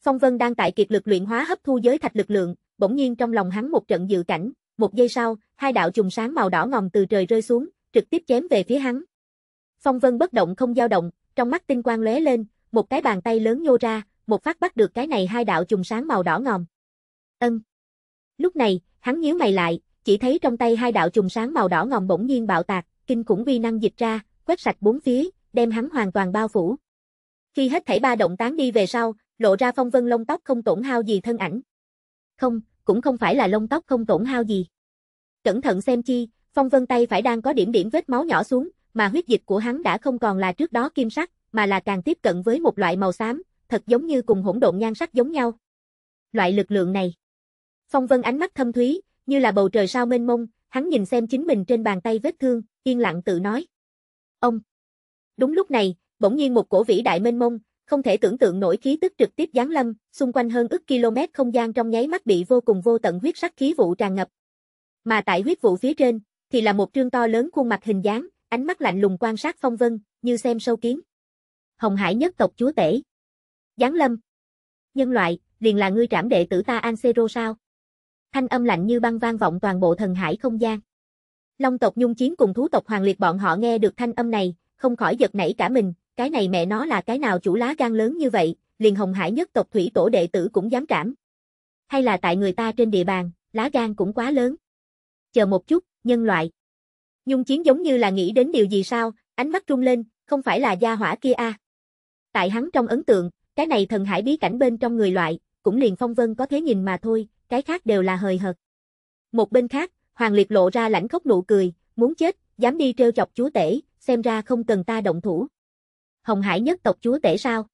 Phong Vân đang tại kiệt lực luyện hóa hấp thu giới thạch lực lượng, bỗng nhiên trong lòng hắn một trận dự cảnh, một giây sau, hai đạo trùng sáng màu đỏ ngòm từ trời rơi xuống, trực tiếp chém về phía hắn. Phong Vân bất động không dao động, trong mắt tinh quang lóe lên, một cái bàn tay lớn nhô ra, một phát bắt được cái này hai đạo trùng sáng màu đỏ ngòm. Ân. Lúc này, hắn nhíu mày lại, chỉ thấy trong tay hai đạo trùng sáng màu đỏ ngòm bỗng nhiên bạo tạc, kinh khủng vi năng dịch ra, quét sạch bốn phía, đem hắn hoàn toàn bao phủ. Khi hết thảy ba động tán đi về sau, lộ ra phong vân lông tóc không tổn hao gì thân ảnh. Không, cũng không phải là lông tóc không tổn hao gì. Cẩn thận xem chi, phong vân tay phải đang có điểm điểm vết máu nhỏ xuống, mà huyết dịch của hắn đã không còn là trước đó kim sắc, mà là càng tiếp cận với một loại màu xám, thật giống như cùng hỗn độn nhan sắc giống nhau. Loại lực lượng này. Phong vân ánh mắt thâm thúy, như là bầu trời sao mênh mông, hắn nhìn xem chính mình trên bàn tay vết thương, yên lặng tự nói. Ông. Đúng lúc này, bỗng nhiên một cổ vĩ đại mênh mông, không thể tưởng tượng nổi khí tức trực tiếp giáng lâm, xung quanh hơn ức km không gian trong nháy mắt bị vô cùng vô tận huyết sắc khí vụ tràn ngập. Mà tại huyết vụ phía trên, thì là một trương to lớn khuôn mặt hình dáng, ánh mắt lạnh lùng quan sát phong vân, như xem sâu kiến. Hồng Hải nhất tộc chúa tể. Giáng lâm. Nhân loại, liền là ngươi trảm đệ tử ta Ansero sao? Thanh âm lạnh như băng vang vọng toàn bộ thần hải không gian. Long tộc nhung chiến cùng thú tộc hoàng liệt bọn họ nghe được thanh âm này, không khỏi giật nảy cả mình, cái này mẹ nó là cái nào chủ lá gan lớn như vậy, liền hồng hải nhất tộc thủy tổ đệ tử cũng dám cảm. Hay là tại người ta trên địa bàn, lá gan cũng quá lớn. Chờ một chút, nhân loại. Nhung chiến giống như là nghĩ đến điều gì sao, ánh mắt rung lên, không phải là gia hỏa kia a à. Tại hắn trong ấn tượng, cái này thần hải bí cảnh bên trong người loại, cũng liền phong vân có thế nhìn mà thôi, cái khác đều là hời hợt. Một bên khác, Hoàng Liệt lộ ra lãnh khốc nụ cười, muốn chết, dám đi trêu chọc chúa tể, xem ra không cần ta động thủ. Hồng Hải nhất tộc chúa tể sao?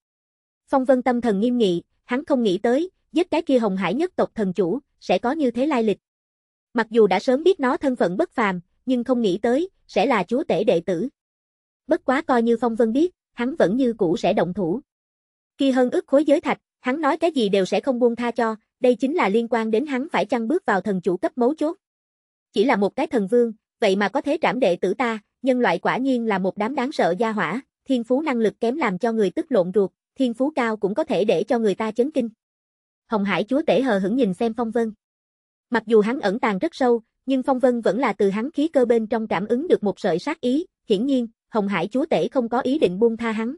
Phong Vân tâm thần nghiêm nghị, hắn không nghĩ tới, giết cái kia Hồng Hải nhất tộc thần chủ, sẽ có như thế lai lịch. Mặc dù đã sớm biết nó thân phận bất phàm, nhưng không nghĩ tới, sẽ là chúa tể đệ tử. Bất quá coi như Phong Vân biết, hắn vẫn như cũ sẽ động thủ. Khi hơn ức khối giới thạch, hắn nói cái gì đều sẽ không buông tha cho, đây chính là liên quan đến hắn phải chăng bước vào thần chủ cấp mấu chốt chỉ là một cái thần vương, vậy mà có thể trảm đệ tử ta, nhân loại quả nhiên là một đám đáng sợ gia hỏa, thiên phú năng lực kém làm cho người tức lộn ruột, thiên phú cao cũng có thể để cho người ta chấn kinh. Hồng Hải chúa tể hờ hững nhìn xem Phong Vân. Mặc dù hắn ẩn tàng rất sâu, nhưng Phong Vân vẫn là từ hắn khí cơ bên trong cảm ứng được một sợi sát ý, hiển nhiên, Hồng Hải chúa tể không có ý định buông tha hắn.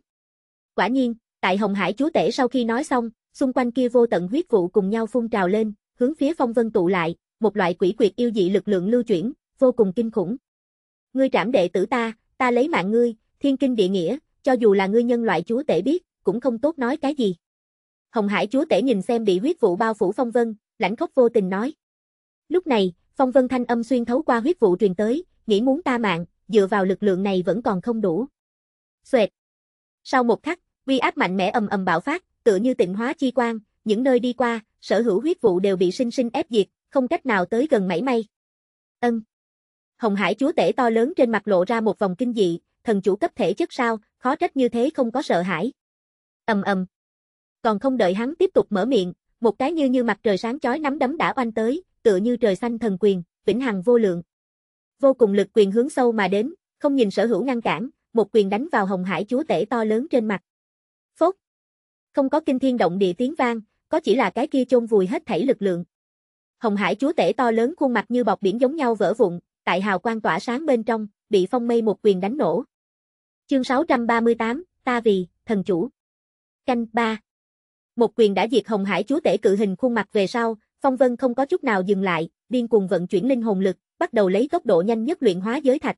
Quả nhiên, tại Hồng Hải chúa tể sau khi nói xong, xung quanh kia vô tận huyết vụ cùng nhau phun trào lên, hướng phía Phong Vân tụ lại, một loại quỷ quyệt yêu dị lực lượng lưu chuyển, vô cùng kinh khủng. Ngươi trảm đệ tử ta, ta lấy mạng ngươi, thiên kinh địa nghĩa, cho dù là ngươi nhân loại chúa tể biết, cũng không tốt nói cái gì. Hồng Hải chúa tể nhìn xem bị huyết vụ bao phủ phong vân, lãnh khốc vô tình nói. Lúc này, phong vân thanh âm xuyên thấu qua huyết vụ truyền tới, nghĩ muốn ta mạng, dựa vào lực lượng này vẫn còn không đủ. Xoẹt. Sau một khắc, uy áp mạnh mẽ ầm ầm bạo phát, tựa như tịnh hóa chi quang, những nơi đi qua, sở hữu huyết vụ đều bị sinh sinh ép diệt, không cách nào tới gần mảy may. Ân. Hồng Hải chúa tể to lớn trên mặt lộ ra một vòng kinh dị, thần chủ cấp thể chất sao, khó trách như thế không có sợ hãi. Ầm ầm. Còn không đợi hắn tiếp tục mở miệng, một cái như như mặt trời sáng chói nắm đấm đã oanh tới, tựa như trời xanh thần quyền, vĩnh hằng vô lượng. Vô cùng lực quyền hướng sâu mà đến, không nhìn sở hữu ngăn cản, một quyền đánh vào Hồng Hải chúa tể to lớn trên mặt. Phốc. Không có kinh thiên động địa tiếng vang, có chỉ là cái kia chôn vùi hết thảy lực lượng. Hồng Hải chúa tể to lớn khuôn mặt như bọc biển giống nhau vỡ vụn, tại hào quang tỏa sáng bên trong, bị phong mây một quyền đánh nổ. Chương 638, ta vì, thần chủ. Canh 3 Một quyền đã diệt Hồng Hải chúa tể cự hình khuôn mặt về sau, phong vân không có chút nào dừng lại, điên cuồng vận chuyển linh hồn lực, bắt đầu lấy tốc độ nhanh nhất luyện hóa giới thạch.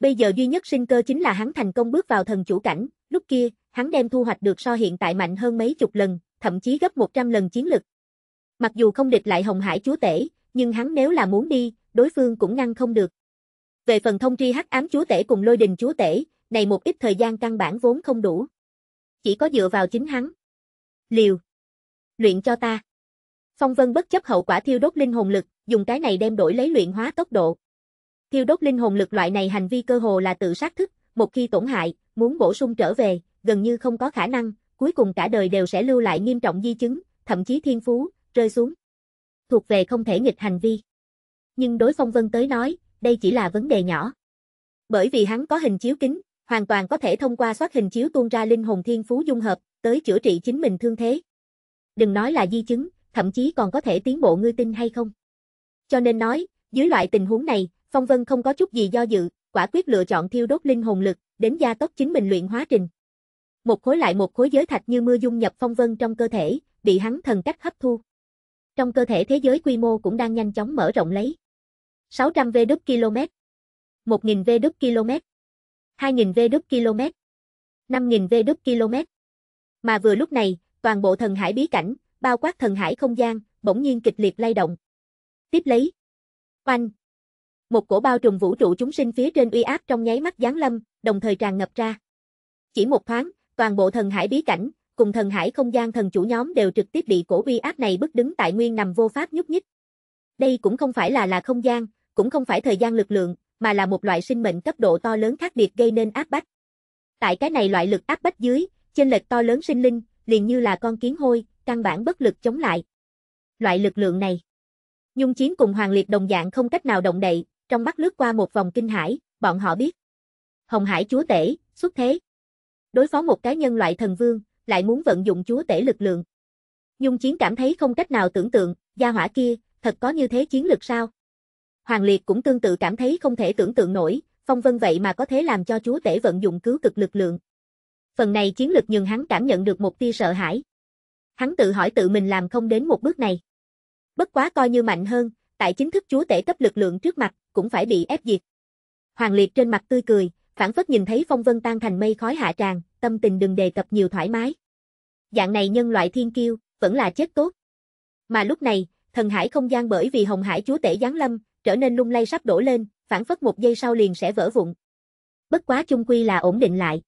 Bây giờ duy nhất sinh cơ chính là hắn thành công bước vào thần chủ cảnh, lúc kia, hắn đem thu hoạch được so hiện tại mạnh hơn mấy chục lần, thậm chí gấp 100 lần chiến lực, Mặc dù không địch lại Hồng Hải chúa tể, nhưng hắn nếu là muốn đi, đối phương cũng ngăn không được. Về phần thông tri hắc ám chúa tể cùng lôi đình chúa tể, này một ít thời gian căn bản vốn không đủ. Chỉ có dựa vào chính hắn. Liều. Luyện cho ta. Phong Vân bất chấp hậu quả thiêu đốt linh hồn lực, dùng cái này đem đổi lấy luyện hóa tốc độ. Thiêu đốt linh hồn lực loại này hành vi cơ hồ là tự sát thức, một khi tổn hại, muốn bổ sung trở về, gần như không có khả năng, cuối cùng cả đời đều sẽ lưu lại nghiêm trọng di chứng, thậm chí thiên phú, rơi xuống. Thuộc về không thể nghịch hành vi. Nhưng đối Phong Vân tới nói, đây chỉ là vấn đề nhỏ. Bởi vì hắn có hình chiếu kính, hoàn toàn có thể thông qua soát hình chiếu tuôn ra linh hồn thiên phú dung hợp, tới chữa trị chính mình thương thế. Đừng nói là di chứng, thậm chí còn có thể tiến bộ ngư tin hay không. Cho nên nói, dưới loại tình huống này, Phong Vân không có chút gì do dự, quả quyết lựa chọn thiêu đốt linh hồn lực, đến gia tốc chính mình luyện hóa trình. Một khối lại một khối giới thạch như mưa dung nhập Phong Vân trong cơ thể, bị hắn thần cách hấp thu. Trong cơ thể thế giới quy mô cũng đang nhanh chóng mở rộng lấy. 600 V đúc km 1.000 V đúc km 2.000 V đúc km 5.000 V đúc km Mà vừa lúc này, toàn bộ thần hải bí cảnh, bao quát thần hải không gian, bỗng nhiên kịch liệt lay động. Tiếp lấy. Oanh. Một cổ bao trùm vũ trụ chúng sinh phía trên uy áp trong nháy mắt giáng lâm, đồng thời tràn ngập ra. Chỉ một thoáng, toàn bộ thần hải bí cảnh, cùng thần hải không gian thần chủ nhóm đều trực tiếp bị cổ uy áp này bức đứng tại nguyên nằm vô pháp nhúc nhích. Đây cũng không phải là là không gian, cũng không phải thời gian lực lượng, mà là một loại sinh mệnh cấp độ to lớn khác biệt gây nên áp bách. Tại cái này loại lực áp bách dưới, trên lệch to lớn sinh linh, liền như là con kiến hôi, căn bản bất lực chống lại. Loại lực lượng này, Nhung Chiến cùng Hoàng Liệt đồng dạng không cách nào động đậy, trong mắt lướt qua một vòng kinh hải, bọn họ biết. Hồng Hải chúa tể, xuất thế. Đối phó một cái nhân loại thần vương, lại muốn vận dụng chúa tể lực lượng. Nhung chiến cảm thấy không cách nào tưởng tượng, gia hỏa kia, thật có như thế chiến lực sao? Hoàng Liệt cũng tương tự cảm thấy không thể tưởng tượng nổi, phong vân vậy mà có thể làm cho chúa tể vận dụng cứu cực lực lượng. Phần này chiến lực nhường hắn cảm nhận được một tia sợ hãi. Hắn tự hỏi tự mình làm không đến một bước này. Bất quá coi như mạnh hơn, tại chính thức chúa tể cấp lực lượng trước mặt, cũng phải bị ép diệt. Hoàng Liệt trên mặt tươi cười, phản phất nhìn thấy phong vân tan thành mây khói hạ tràn, tâm tình đừng đề cập nhiều thoải mái dạng này nhân loại thiên kiêu, vẫn là chết tốt. Mà lúc này, thần hải không gian bởi vì hồng hải chúa tể giáng lâm, trở nên lung lay sắp đổ lên, phản phất một giây sau liền sẽ vỡ vụn. Bất quá chung quy là ổn định lại.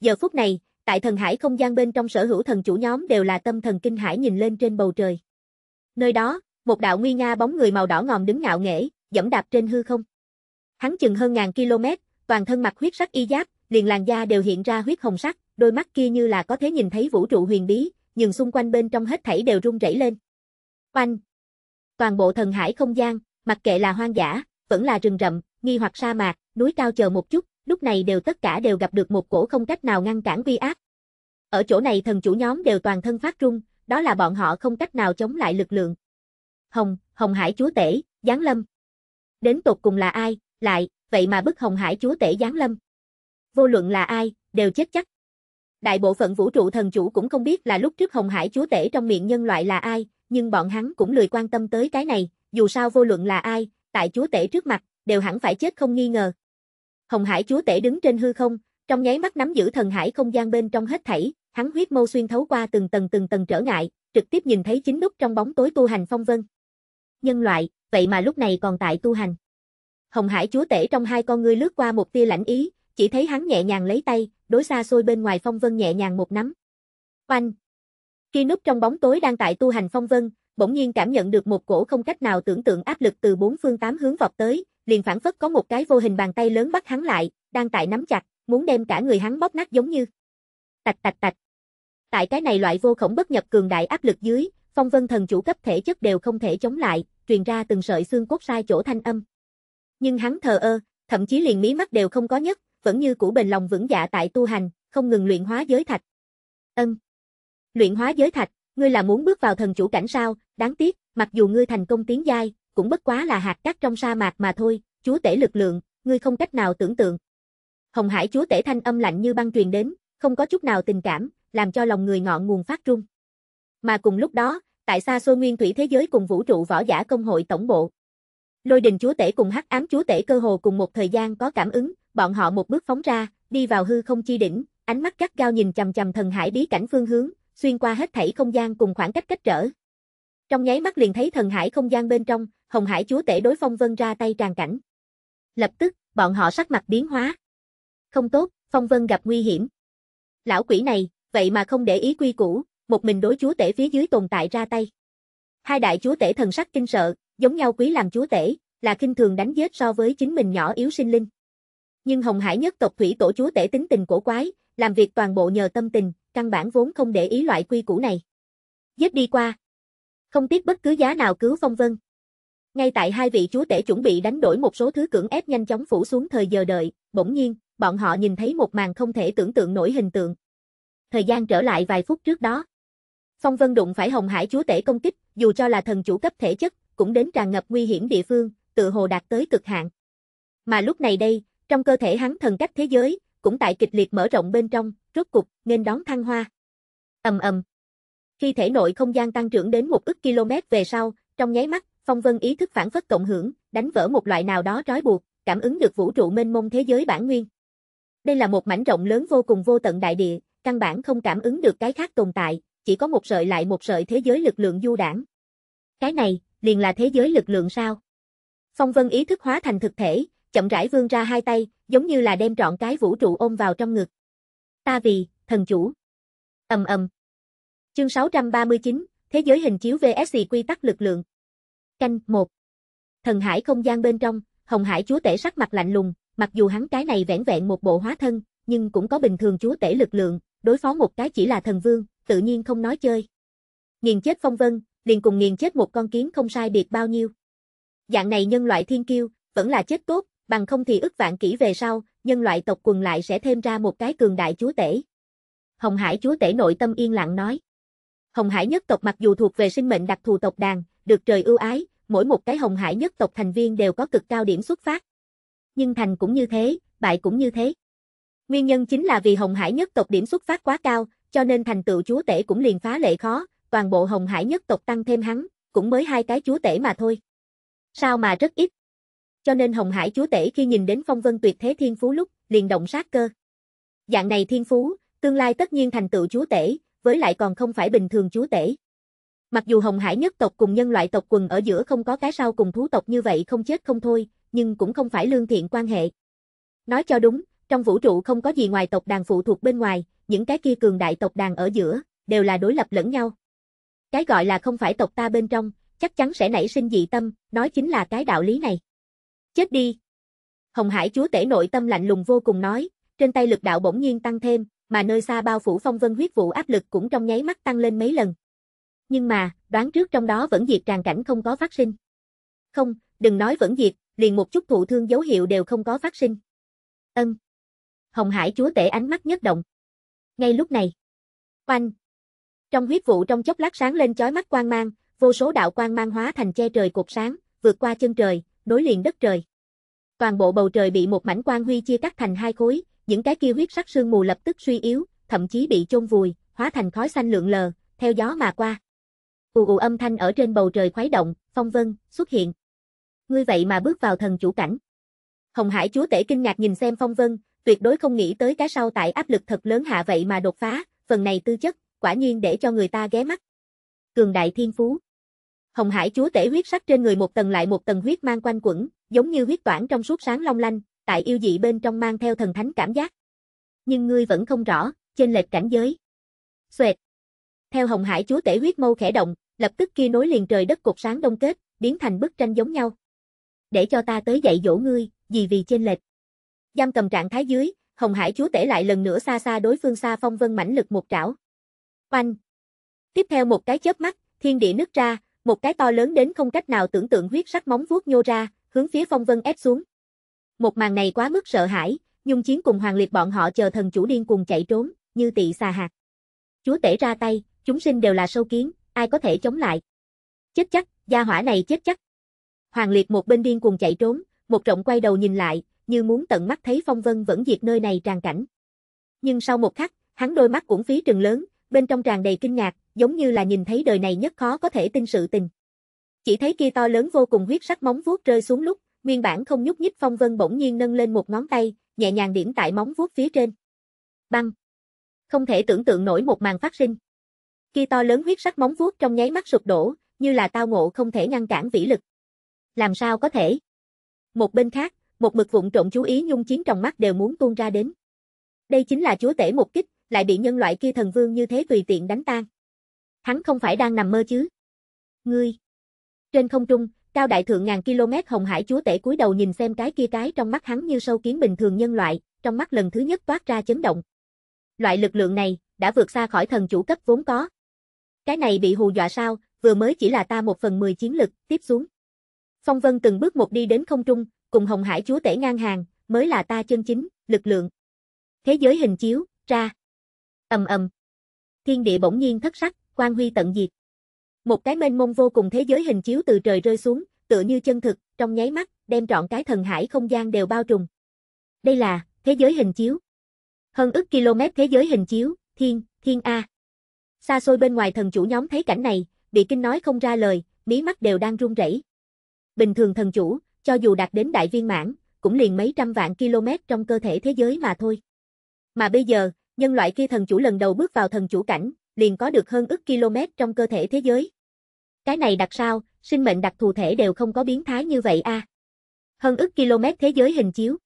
Giờ phút này, tại thần hải không gian bên trong sở hữu thần chủ nhóm đều là tâm thần kinh hải nhìn lên trên bầu trời. Nơi đó, một đạo nguy nga bóng người màu đỏ ngòm đứng ngạo nghễ, dẫm đạp trên hư không. Hắn chừng hơn ngàn km, toàn thân mặc huyết sắc y giáp, liền làn da đều hiện ra huyết hồng sắc, đôi mắt kia như là có thể nhìn thấy vũ trụ huyền bí, nhưng xung quanh bên trong hết thảy đều rung rẩy lên. Oanh! Toàn bộ thần hải không gian, mặc kệ là hoang dã, vẫn là rừng rậm, nghi hoặc sa mạc, núi cao chờ một chút, lúc này đều tất cả đều gặp được một cổ không cách nào ngăn cản vi ác. Ở chỗ này thần chủ nhóm đều toàn thân phát rung, đó là bọn họ không cách nào chống lại lực lượng. Hồng, Hồng Hải Chúa Tể, Giáng Lâm. Đến tục cùng là ai, lại, vậy mà bức Hồng Hải Chúa Tể Giáng Lâm. Vô luận là ai, đều chết chắc. Đại bộ phận vũ trụ thần chủ cũng không biết là lúc trước Hồng Hải chúa tể trong miệng nhân loại là ai, nhưng bọn hắn cũng lười quan tâm tới cái này, dù sao vô luận là ai, tại chúa tể trước mặt, đều hẳn phải chết không nghi ngờ. Hồng Hải chúa tể đứng trên hư không, trong nháy mắt nắm giữ thần hải không gian bên trong hết thảy, hắn huyết mâu xuyên thấu qua từng tầng từng tầng trở ngại, trực tiếp nhìn thấy chính lúc trong bóng tối tu hành phong vân. Nhân loại, vậy mà lúc này còn tại tu hành. Hồng Hải chúa tể trong hai con ngươi lướt qua một tia lãnh ý, chỉ thấy hắn nhẹ nhàng lấy tay, đối xa xôi bên ngoài phong vân nhẹ nhàng một nắm. Oanh! Khi núp trong bóng tối đang tại tu hành phong vân, bỗng nhiên cảm nhận được một cổ không cách nào tưởng tượng áp lực từ bốn phương tám hướng vọt tới, liền phản phất có một cái vô hình bàn tay lớn bắt hắn lại, đang tại nắm chặt, muốn đem cả người hắn bóp nát giống như. Tạch tạch tạch. Tại cái này loại vô khổng bất nhập cường đại áp lực dưới, phong vân thần chủ cấp thể chất đều không thể chống lại, truyền ra từng sợi xương cốt sai chỗ thanh âm. Nhưng hắn thờ ơ, thậm chí liền mí mắt đều không có nhất, vẫn như cũ bền lòng vững dạ tại tu hành, không ngừng luyện hóa giới thạch. Âm. Luyện hóa giới thạch, ngươi là muốn bước vào thần chủ cảnh sao? Đáng tiếc, mặc dù ngươi thành công tiến giai, cũng bất quá là hạt cát trong sa mạc mà thôi, chúa tể lực lượng, ngươi không cách nào tưởng tượng. Hồng Hải chúa tể thanh âm lạnh như băng truyền đến, không có chút nào tình cảm, làm cho lòng người ngọn nguồn phát rung. Mà cùng lúc đó, tại xa xôi nguyên thủy thế giới cùng vũ trụ võ giả công hội tổng bộ. Lôi đình chúa tể cùng hắc ám chúa tể cơ hồ cùng một thời gian có cảm ứng, bọn họ một bước phóng ra, đi vào hư không chi đỉnh, ánh mắt gắt gao nhìn chằm chằm thần hải bí cảnh phương hướng, xuyên qua hết thảy không gian cùng khoảng cách cách trở. Trong nháy mắt liền thấy thần hải không gian bên trong, Hồng Hải chúa tể đối Phong Vân ra tay tràn cảnh. Lập tức, bọn họ sắc mặt biến hóa. Không tốt, Phong Vân gặp nguy hiểm. Lão quỷ này, vậy mà không để ý quy củ, một mình đối chúa tể phía dưới tồn tại ra tay. Hai đại chúa tể thần sắc kinh sợ, giống nhau quý làm chúa tể, là kinh thường đánh giết so với chính mình nhỏ yếu sinh linh. Nhưng Hồng Hải nhất tộc thủy tổ chúa tể tính tình cổ quái, làm việc toàn bộ nhờ tâm tình, căn bản vốn không để ý loại quy củ này. Giết đi qua. Không tiếc bất cứ giá nào cứu phong vân. Ngay tại hai vị chúa tể chuẩn bị đánh đổi một số thứ cưỡng ép nhanh chóng phủ xuống thời giờ đợi, bỗng nhiên, bọn họ nhìn thấy một màn không thể tưởng tượng nổi hình tượng. Thời gian trở lại vài phút trước đó. Phong Vân đụng phải Hồng Hải chúa tể công kích, dù cho là thần chủ cấp thể chất, cũng đến tràn ngập nguy hiểm địa phương, tự hồ đạt tới cực hạn. Mà lúc này đây, trong cơ thể hắn thần cách thế giới, cũng tại kịch liệt mở rộng bên trong, rốt cục, nên đón thăng hoa. ầm ầm Khi thể nội không gian tăng trưởng đến một ức km về sau, trong nháy mắt, phong vân ý thức phản phất cộng hưởng, đánh vỡ một loại nào đó trói buộc, cảm ứng được vũ trụ mênh mông thế giới bản nguyên. Đây là một mảnh rộng lớn vô cùng vô tận đại địa, căn bản không cảm ứng được cái khác tồn tại, chỉ có một sợi lại một sợi thế giới lực lượng du đảng. Cái này, liền là thế giới lực lượng sao? Phong vân ý thức hóa thành thực thể, chậm rãi vươn ra hai tay, giống như là đem trọn cái vũ trụ ôm vào trong ngực. Ta vì, thần chủ. Ầm ầm. Chương 639, Thế giới hình chiếu VS quy tắc lực lượng. Canh 1. Thần hải không gian bên trong, Hồng Hải chúa tể sắc mặt lạnh lùng, mặc dù hắn cái này vẻn vẹn một bộ hóa thân, nhưng cũng có bình thường chúa tể lực lượng, đối phó một cái chỉ là thần vương, tự nhiên không nói chơi. Nghiền chết phong vân, liền cùng nghiền chết một con kiến không sai biệt bao nhiêu. Dạng này nhân loại thiên kiêu, vẫn là chết tốt, bằng không thì ức vạn kỹ về sau, nhân loại tộc quần lại sẽ thêm ra một cái cường đại chúa tể. Hồng Hải chúa tể nội tâm yên lặng nói. Hồng Hải nhất tộc mặc dù thuộc về sinh mệnh đặc thù tộc đàn, được trời ưu ái, mỗi một cái Hồng Hải nhất tộc thành viên đều có cực cao điểm xuất phát. Nhưng thành cũng như thế, bại cũng như thế. Nguyên nhân chính là vì Hồng Hải nhất tộc điểm xuất phát quá cao, cho nên thành tựu chúa tể cũng liền phá lệ khó, toàn bộ Hồng Hải nhất tộc tăng thêm hắn, cũng mới hai cái chúa tể mà thôi. Sao mà rất ít, cho nên Hồng Hải chúa tể khi nhìn đến phong vân tuyệt thế thiên phú lúc, liền động sát cơ. Dạng này thiên phú, tương lai tất nhiên thành tựu chúa tể, với lại còn không phải bình thường chúa tể. Mặc dù Hồng Hải nhất tộc cùng nhân loại tộc quần ở giữa không có cái sau cùng thú tộc như vậy không chết không thôi, nhưng cũng không phải lương thiện quan hệ. Nói cho đúng, trong vũ trụ không có gì ngoài tộc đàn phụ thuộc bên ngoài, những cái kia cường đại tộc đàn ở giữa, đều là đối lập lẫn nhau. Cái gọi là không phải tộc ta bên trong, chắc chắn sẽ nảy sinh dị tâm, nói chính là cái đạo lý này. Chết đi! Hồng Hải chúa tể nội tâm lạnh lùng vô cùng nói, trên tay lực đạo bỗng nhiên tăng thêm, mà nơi xa bao phủ phong vân huyết vụ áp lực cũng trong nháy mắt tăng lên mấy lần. Nhưng mà, đoán trước trong đó vẫn diệt tràn cảnh không có phát sinh. Không, đừng nói vẫn diệt, liền một chút thụ thương dấu hiệu đều không có phát sinh. Ân. Hồng Hải chúa tể ánh mắt nhất động. Ngay lúc này. Oanh. Trong huyết vụ trong chốc lát sáng lên chói mắt quang mang, vô số đạo quang mang hóa thành che trời cột sáng, vượt qua chân trời, nối liền đất trời. Toàn bộ bầu trời bị một mảnh quang huy chia cắt thành hai khối, những cái kia huyết sắc sương mù lập tức suy yếu, thậm chí bị chôn vùi, hóa thành khói xanh lượn lờ, theo gió mà qua. Ù ù âm thanh ở trên bầu trời khuấy động, phong vân xuất hiện. Ngươi vậy mà bước vào thần chủ cảnh. Hồng Hải chúa tể kinh ngạc nhìn xem phong vân, tuyệt đối không nghĩ tới cái sau tại áp lực thật lớn hạ vậy mà đột phá, phần này tư chất, quả nhiên để cho người ta ghé mắt. Cường đại thiên phú. Hồng Hải chúa tể huyết sắc trên người một tầng lại một tầng huyết mang quanh quẩn, giống như huyết toản trong suốt sáng long lanh, tại yêu dị bên trong mang theo thần thánh cảm giác. Nhưng ngươi vẫn không rõ, trên lệch cảnh giới. Xoẹt. Theo Hồng Hải chúa tể huyết mâu khẽ động, lập tức kia nối liền trời đất cột sáng đông kết, biến thành bức tranh giống nhau. Để cho ta tới dạy dỗ ngươi, gì vì trên lệch. Giam cầm trạng thái dưới, Hồng Hải chúa tể lại lần nữa xa xa đối phương xa phong vân mãnh lực một trảo. Oanh. Tiếp theo một cái chớp mắt, thiên địa nứt ra, một cái to lớn đến không cách nào tưởng tượng huyết sắc móng vuốt nhô ra, hướng phía phong vân ép xuống. Một màn này quá mức sợ hãi, nhung chiến cùng hoàng liệt bọn họ chờ thần chủ điên cùng chạy trốn, như tị xà hạt. Chúa tể ra tay, chúng sinh đều là sâu kiến, ai có thể chống lại. Chết chắc, gia hỏa này chết chắc. Hoàng liệt một bên điên cùng chạy trốn, một trọng quay đầu nhìn lại, như muốn tận mắt thấy phong vân vẫn diệt nơi này tràn cảnh. Nhưng sau một khắc, hắn đôi mắt cũng phí trừng lớn, bên trong tràn đầy kinh ngạc, giống như là nhìn thấy đời này nhất khó có thể tin sự tình. Chỉ thấy kia to lớn vô cùng huyết sắc móng vuốt rơi xuống lúc, nguyên bản không nhúc nhích phong vân bỗng nhiên nâng lên một ngón tay, nhẹ nhàng điểm tại móng vuốt phía trên. Băng. Không thể tưởng tượng nổi một màn phát sinh. Kia to lớn huyết sắc móng vuốt trong nháy mắt sụp đổ, như là tao ngộ không thể ngăn cản vĩ lực. Làm sao có thể? Một bên khác, một mực vụn trộn chú ý nhung chiến trong mắt đều muốn tuôn ra đến. Đây chính là chúa tể một kích, lại bị nhân loại kia thần vương như thế tùy tiện đánh tan hắn không phải đang nằm mơ chứ. Ngươi! Trên không trung, cao đại thượng ngàn km hồng hải chúa tể cúi đầu nhìn xem cái kia cái trong mắt hắn như sâu kiến bình thường nhân loại, trong mắt lần thứ nhất toát ra chấn động. Loại lực lượng này, đã vượt xa khỏi thần chủ cấp vốn có. Cái này bị hù dọa sao, vừa mới chỉ là ta một phần mười chiến lực, tiếp xuống. Phong Vân từng bước một đi đến không trung, cùng Hồng Hải Chúa Tể ngang hàng, mới là ta chân chính, lực lượng. Thế giới hình chiếu, ra. Ầm ầm. Thiên địa bỗng nhiên thất sắc, quang huy tận diệt. Một cái mênh mông vô cùng thế giới hình chiếu từ trời rơi xuống, tựa như chân thực, trong nháy mắt, đem trọn cái thần hải không gian đều bao trùm. Đây là thế giới hình chiếu. Hơn ức km thế giới hình chiếu, thiên, thiên a. Xa xôi bên ngoài thần chủ nhóm thấy cảnh này, bị kinh nói không ra lời, mí mắt đều đang run rẩy. Bình thường thần chủ, cho dù đạt đến đại viên mãn, cũng liền mấy trăm vạn km trong cơ thể thế giới mà thôi. Mà bây giờ, nhân loại kia thần chủ lần đầu bước vào thần chủ cảnh, liền có được hơn ức km trong cơ thể thế giới. Cái này đặc sao, sinh mệnh đặc thù thể đều không có biến thái như vậy a. À? Hơn ức km thế giới hình chiếu.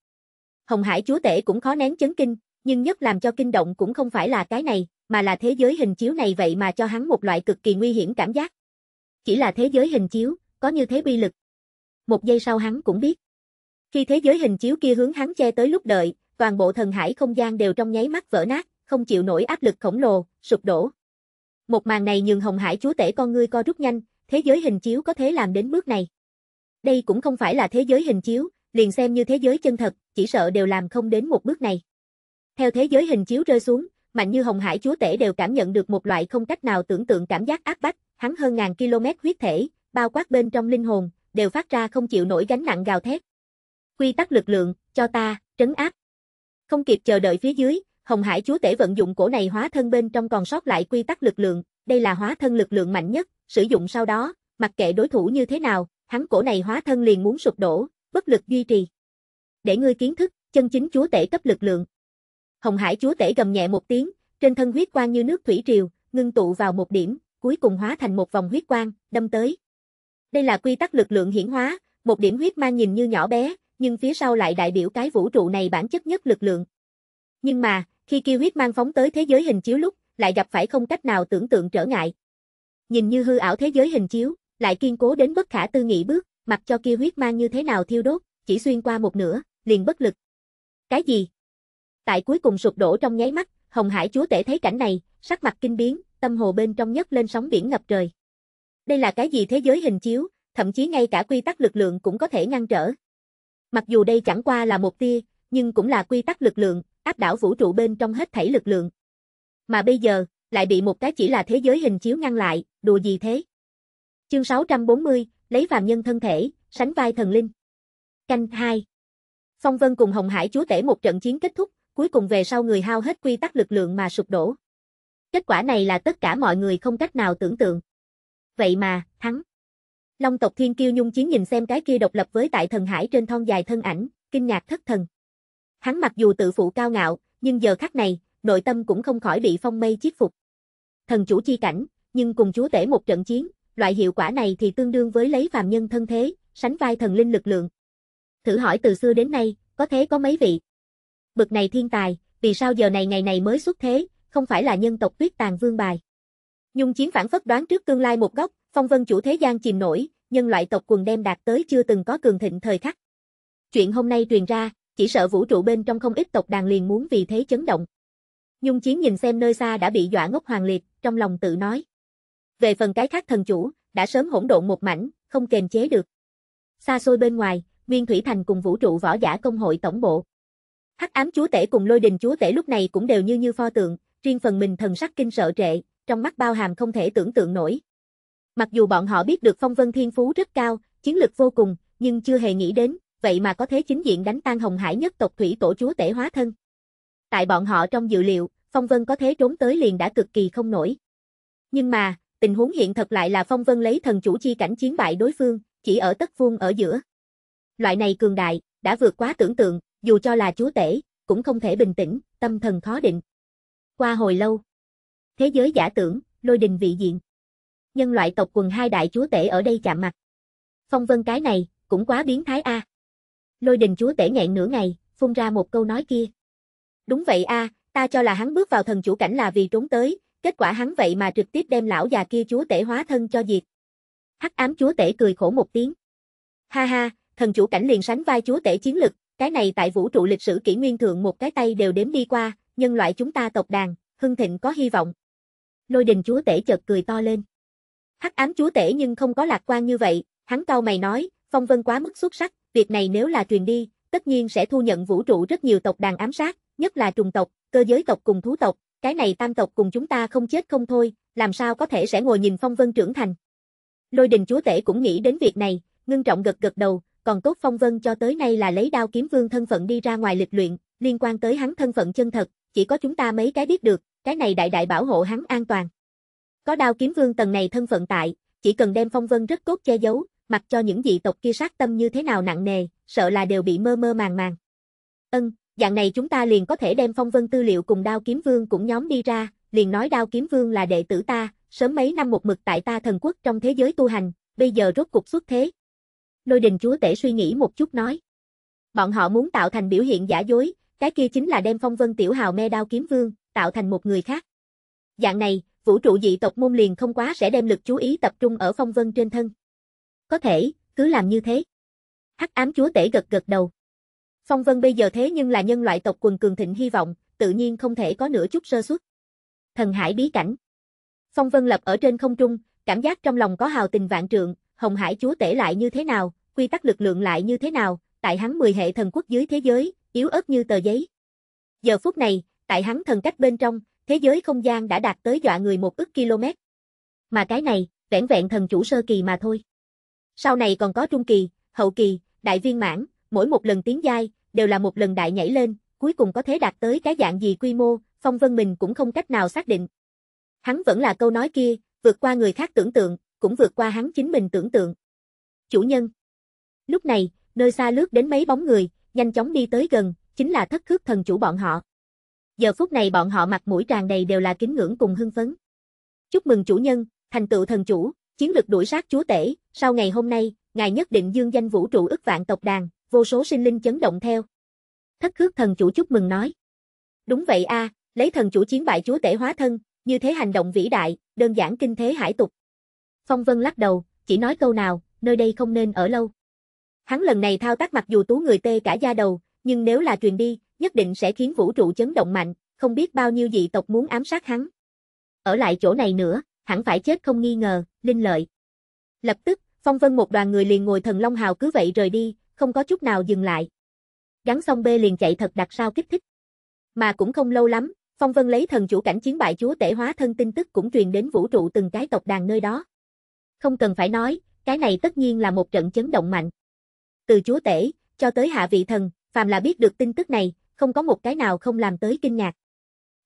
Hồng Hải chúa tể cũng khó nén chấn kinh, nhưng nhất làm cho kinh động cũng không phải là cái này, mà là thế giới hình chiếu này vậy mà cho hắn một loại cực kỳ nguy hiểm cảm giác. Chỉ là thế giới hình chiếu, có như thế bi lực. Một giây sau hắn cũng biết. Khi thế giới hình chiếu kia hướng hắn che tới lúc đợi, toàn bộ thần hải không gian đều trong nháy mắt vỡ nát, không chịu nổi áp lực khổng lồ, sụp đổ. Một màn này nhường Hồng Hải chúa tể con ngươi co rút nhanh, thế giới hình chiếu có thể làm đến bước này. Đây cũng không phải là thế giới hình chiếu, liền xem như thế giới chân thật, chỉ sợ đều làm không đến một bước này. Theo thế giới hình chiếu rơi xuống, mạnh như Hồng Hải chúa tể đều cảm nhận được một loại không cách nào tưởng tượng cảm giác ác bách, hắn hơn ngàn km huyết thể, bao quát bên trong linh hồn, đều phát ra không chịu nổi gánh nặng gào thét. Quy tắc lực lượng, cho ta, trấn áp. Không kịp chờ đợi phía dưới, Hồng Hải Chúa Tể vận dụng cổ này hóa thân bên trong còn sót lại quy tắc lực lượng, đây là hóa thân lực lượng mạnh nhất, sử dụng sau đó, mặc kệ đối thủ như thế nào, hắn cổ này hóa thân liền muốn sụp đổ, bất lực duy trì. Để ngươi kiến thức, chân chính Chúa Tể cấp lực lượng. Hồng Hải Chúa Tể gầm nhẹ một tiếng, trên thân huyết quang như nước thủy triều, ngưng tụ vào một điểm, cuối cùng hóa thành một vòng huyết quang, đâm tới. Đây là quy tắc lực lượng hiển hóa, một điểm huyết mang nhìn như nhỏ bé, nhưng phía sau lại đại biểu cái vũ trụ này bản chất nhất lực lượng. Nhưng mà, khi kia huyết mang phóng tới thế giới hình chiếu lúc, lại gặp phải không cách nào tưởng tượng trở ngại. Nhìn như hư ảo thế giới hình chiếu, lại kiên cố đến bất khả tư nghị bước, mặc cho kia huyết mang như thế nào thiêu đốt, chỉ xuyên qua một nửa, liền bất lực. Cái gì? Tại cuối cùng sụp đổ trong nháy mắt, Hồng Hải Chúa Tể thấy cảnh này, sắc mặt kinh biến, tâm hồ bên trong nhất lên sóng biển ngập trời. Đây là cái gì thế giới hình chiếu, thậm chí ngay cả quy tắc lực lượng cũng có thể ngăn trở. Mặc dù đây chẳng qua là một tia, nhưng cũng là quy tắc lực lượng, áp đảo vũ trụ bên trong hết thảy lực lượng. Mà bây giờ, lại bị một cái chỉ là thế giới hình chiếu ngăn lại, đùa gì thế? Chương 640, lấy phàm nhân thân thể, sánh vai thần linh. Canh 2 Phong Vân cùng Hồng Hải chúa tể một trận chiến kết thúc, cuối cùng về sau người hao hết quy tắc lực lượng mà sụp đổ. Kết quả này là tất cả mọi người không cách nào tưởng tượng. Vậy mà, thắng. Long tộc Thiên Kiêu Nhung Chiến nhìn xem cái kia độc lập với tại thần hải trên thon dài thân ảnh, kinh ngạc thất thần. Hắn mặc dù tự phụ cao ngạo, nhưng giờ khắc này, nội tâm cũng không khỏi bị phong mây chiết phục. Thần chủ chi cảnh, nhưng cùng chúa tể một trận chiến, loại hiệu quả này thì tương đương với lấy phàm nhân thân thế, sánh vai thần linh lực lượng. Thử hỏi từ xưa đến nay, có thế có mấy vị? Bực này thiên tài, vì sao giờ này ngày này mới xuất thế, không phải là nhân tộc tuyết tàn vương bài. Nhung chiến phản phất đoán trước tương lai một góc, phong vân chủ thế gian chìm nổi, nhân loại tộc quần đem đạt tới chưa từng có cường thịnh thời khắc. Chuyện hôm nay truyền ra, chỉ sợ vũ trụ bên trong không ít tộc đàn liền muốn vì thế chấn động. Nhung chiến nhìn xem nơi xa đã bị dọa ngốc hoàng liệt, trong lòng tự nói. Về phần cái khác thần chủ, đã sớm hỗn độn một mảnh, không kềm chế được. Xa xôi bên ngoài, Nguyên Thủy Thành cùng vũ trụ võ giả công hội tổng bộ. Hắc ám chúa tể cùng lôi đình chúa tể lúc này cũng đều như như pho tượng, riêng phần mình thần sắc kinh sợ trệ, trong mắt bao hàm không thể tưởng tượng nổi. Mặc dù bọn họ biết được phong vân thiên phú rất cao, chiến lực vô cùng, nhưng chưa hề nghĩ đến, vậy mà có thế chính diện đánh tan Hồng Hải nhất tộc thủy tổ chúa tể hóa thân. Tại bọn họ trong dự liệu, Phong Vân có thế trốn tới liền đã cực kỳ không nổi. Nhưng mà, tình huống hiện thật lại là Phong Vân lấy thần chủ chi cảnh chiến bại đối phương, chỉ ở tất vuông ở giữa. Loại này cường đại, đã vượt quá tưởng tượng, dù cho là chúa tể, cũng không thể bình tĩnh, tâm thần khó định. Qua hồi lâu, thế giới giả tưởng, lôi đình vị diện. Nhân loại tộc quần hai đại chúa tể ở đây chạm mặt. Phong Vân cái này, cũng quá biến thái a lôi đình chúa tể nghẹn nửa ngày, phun ra một câu nói kia. Đúng vậy a, ta cho là hắn bước vào thần chủ cảnh là vì trốn tới, kết quả hắn vậy mà trực tiếp đem lão già kia chúa tể hóa thân cho diệt. Hắc ám chúa tể cười khổ một tiếng. Ha ha, thần chủ cảnh liền sánh vai chúa tể chiến lực, cái này tại vũ trụ lịch sử kỷ nguyên thượng một cái tay đều đếm đi qua, nhân loại chúng ta tộc đàn, hưng thịnh có hy vọng. Lôi đình chúa tể chợt cười to lên. Hắc ám chúa tể nhưng không có lạc quan như vậy, hắn cau mày nói, phong vân quá mức xuất sắc, việc này nếu là truyền đi, tất nhiên sẽ thu nhận vũ trụ rất nhiều tộc đàn ám sát, nhất là trùng tộc, cơ giới tộc cùng thú tộc, cái này tam tộc cùng chúng ta không chết không thôi, làm sao có thể sẽ ngồi nhìn phong vân trưởng thành. Lôi đình chúa tể cũng nghĩ đến việc này, ngưng trọng gật gật đầu, còn tốt phong vân cho tới nay là lấy đao kiếm vương thân phận đi ra ngoài lịch luyện, liên quan tới hắn thân phận chân thật, chỉ có chúng ta mấy cái biết được, cái này đại đại bảo hộ hắn an toàn. Có đao kiếm vương tầng này thân phận tại, chỉ cần đem phong vân rất cốt che giấu, mặc cho những dị tộc kia sát tâm như thế nào nặng nề, sợ là đều bị mơ mơ màng màng. Ân, dạng này chúng ta liền có thể đem phong vân tư liệu cùng đao kiếm vương cũng nhóm đi ra, liền nói đao kiếm vương là đệ tử ta, sớm mấy năm một mực tại ta thần quốc trong thế giới tu hành, bây giờ rốt cục xuất thế. Lôi đình chúa tể suy nghĩ một chút nói. Bọn họ muốn tạo thành biểu hiện giả dối, cái kia chính là đem phong vân tiểu hào me đao kiếm vương, tạo thành một người khác. Dạng này, vũ trụ dị tộc môn liền không quá sẽ đem lực chú ý tập trung ở phong vân trên thân. Có thể, cứ làm như thế. Hắc ám chúa tể gật gật đầu. Phong Vân bây giờ thế nhưng là nhân loại tộc quần cường thịnh hy vọng, tự nhiên không thể có nửa chút sơ suất. Thần hải bí cảnh. Phong Vân lập ở trên không trung, cảm giác trong lòng có hào tình vạn trượng, Hồng Hải chúa tể lại như thế nào, quy tắc lực lượng lại như thế nào, tại hắn mười hệ thần quốc dưới thế giới, yếu ớt như tờ giấy. Giờ phút này, tại hắn thần cách bên trong, thế giới không gian đã đạt tới dọa người một ức km. Mà cái này, vẻn vẹn thần chủ sơ kỳ mà thôi. Sau này còn có trung kỳ, hậu kỳ, đại viên mãn, mỗi một lần tiến giai đều là một lần đại nhảy lên, cuối cùng có thể đạt tới cái dạng gì quy mô, Phong Vân mình cũng không cách nào xác định. Hắn vẫn là câu nói kia, vượt qua người khác tưởng tượng, cũng vượt qua hắn chính mình tưởng tượng. Chủ nhân. Lúc này, nơi xa lướt đến mấy bóng người, nhanh chóng đi tới gần, chính là thất khước thần chủ bọn họ. Giờ phút này bọn họ mặt mũi tràn đầy đều là kính ngưỡng cùng hưng phấn. Chúc mừng chủ nhân, thành tựu thần chủ, chiến lực đuổi sát chúa tể, sau ngày hôm nay, ngài nhất định dương danh vũ trụ ức vạn tộc đàn, vô số sinh linh chấn động theo. Thất khước thần chủ chúc mừng nói. Đúng vậy a, lấy thần chủ chiến bại chúa tể hóa thân, như thế hành động vĩ đại, đơn giản kinh thế hải tục. Phong Vân lắc đầu, chỉ nói câu nào, nơi đây không nên ở lâu. Hắn lần này thao tác mặc dù tú người tê cả da đầu, nhưng nếu là truyền đi, nhất định sẽ khiến vũ trụ chấn động mạnh, không biết bao nhiêu dị tộc muốn ám sát hắn. Ở lại chỗ này nữa, hẳn phải chết không nghi ngờ, linh lợi. Lập tức, Phong Vân một đoàn người liền ngồi thần long hào cứ vậy rời đi, không có chút nào dừng lại. Gắn xong bê liền chạy thật đặc sao kích thích. Mà cũng không lâu lắm, Phong Vân lấy thần chủ cảnh chiến bại chúa tể hóa thân tin tức cũng truyền đến vũ trụ từng cái tộc đàn nơi đó. Không cần phải nói, cái này tất nhiên là một trận chấn động mạnh. Từ chúa tể, cho tới hạ vị thần, phàm là biết được tin tức này, không có một cái nào không làm tới kinh ngạc.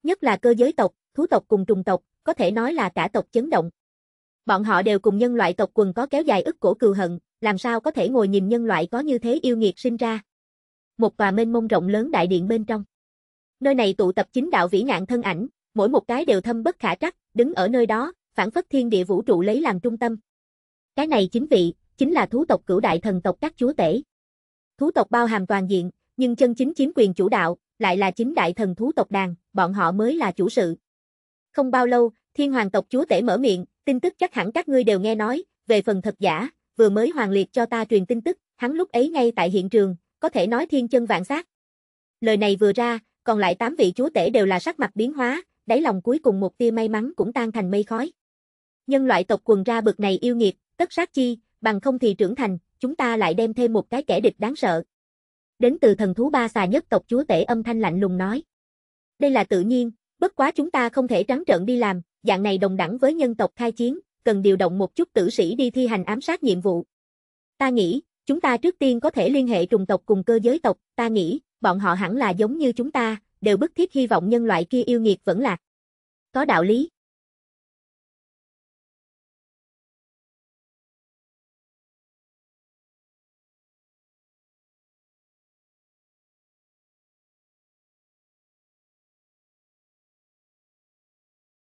Nhất là cơ giới tộc, thú tộc cùng trùng tộc, có thể nói là cả tộc chấn động. Bọn họ đều cùng nhân loại tộc quần có kéo dài ức cổ cừu hận, làm sao có thể ngồi nhìn nhân loại có như thế yêu nghiệt sinh ra. Một tòa mênh mông rộng lớn đại điện bên trong. Nơi này tụ tập chính đạo vĩ ngạn thân ảnh, mỗi một cái đều thâm bất khả trắc, đứng ở nơi đó, phản phất thiên địa vũ trụ lấy làm trung tâm. Cái này chính vị, chính là thú tộc cửu đại thần tộc các chúa tể. Thú tộc bao hàm toàn diện, nhưng chân chính chiếm quyền chủ đạo, lại là chính đại thần thú tộc đàn, bọn họ mới là chủ sự. Không bao lâu, thiên hoàng tộc chúa tể mở miệng, tin tức chắc hẳn các ngươi đều nghe nói, về phần thật giả, vừa mới hoàng liệt cho ta truyền tin tức, hắn lúc ấy ngay tại hiện trường, có thể nói thiên chân vạn sát. Lời này vừa ra, còn lại tám vị chúa tể đều là sắc mặt biến hóa, đáy lòng cuối cùng một tia may mắn cũng tan thành mây khói. Nhân loại tộc quần ra bực này yêu nghiệt, tất sát chi, bằng không thì trưởng thành, chúng ta lại đem thêm một cái kẻ địch đáng sợ. Đến từ thần thú ba xà nhất tộc chúa tể âm thanh lạnh lùng nói. Đây là tự nhiên, Bất quá chúng ta không thể trắng trợn đi làm, dạng này đồng đẳng với nhân tộc khai chiến, cần điều động một chút tử sĩ đi thi hành ám sát nhiệm vụ. Ta nghĩ, chúng ta trước tiên có thể liên hệ trùng tộc cùng cơ giới tộc, ta nghĩ, bọn họ hẳn là giống như chúng ta, đều bức thiết hy vọng nhân loại kia yêu nghiệt vẫn lạc. Có đạo lý.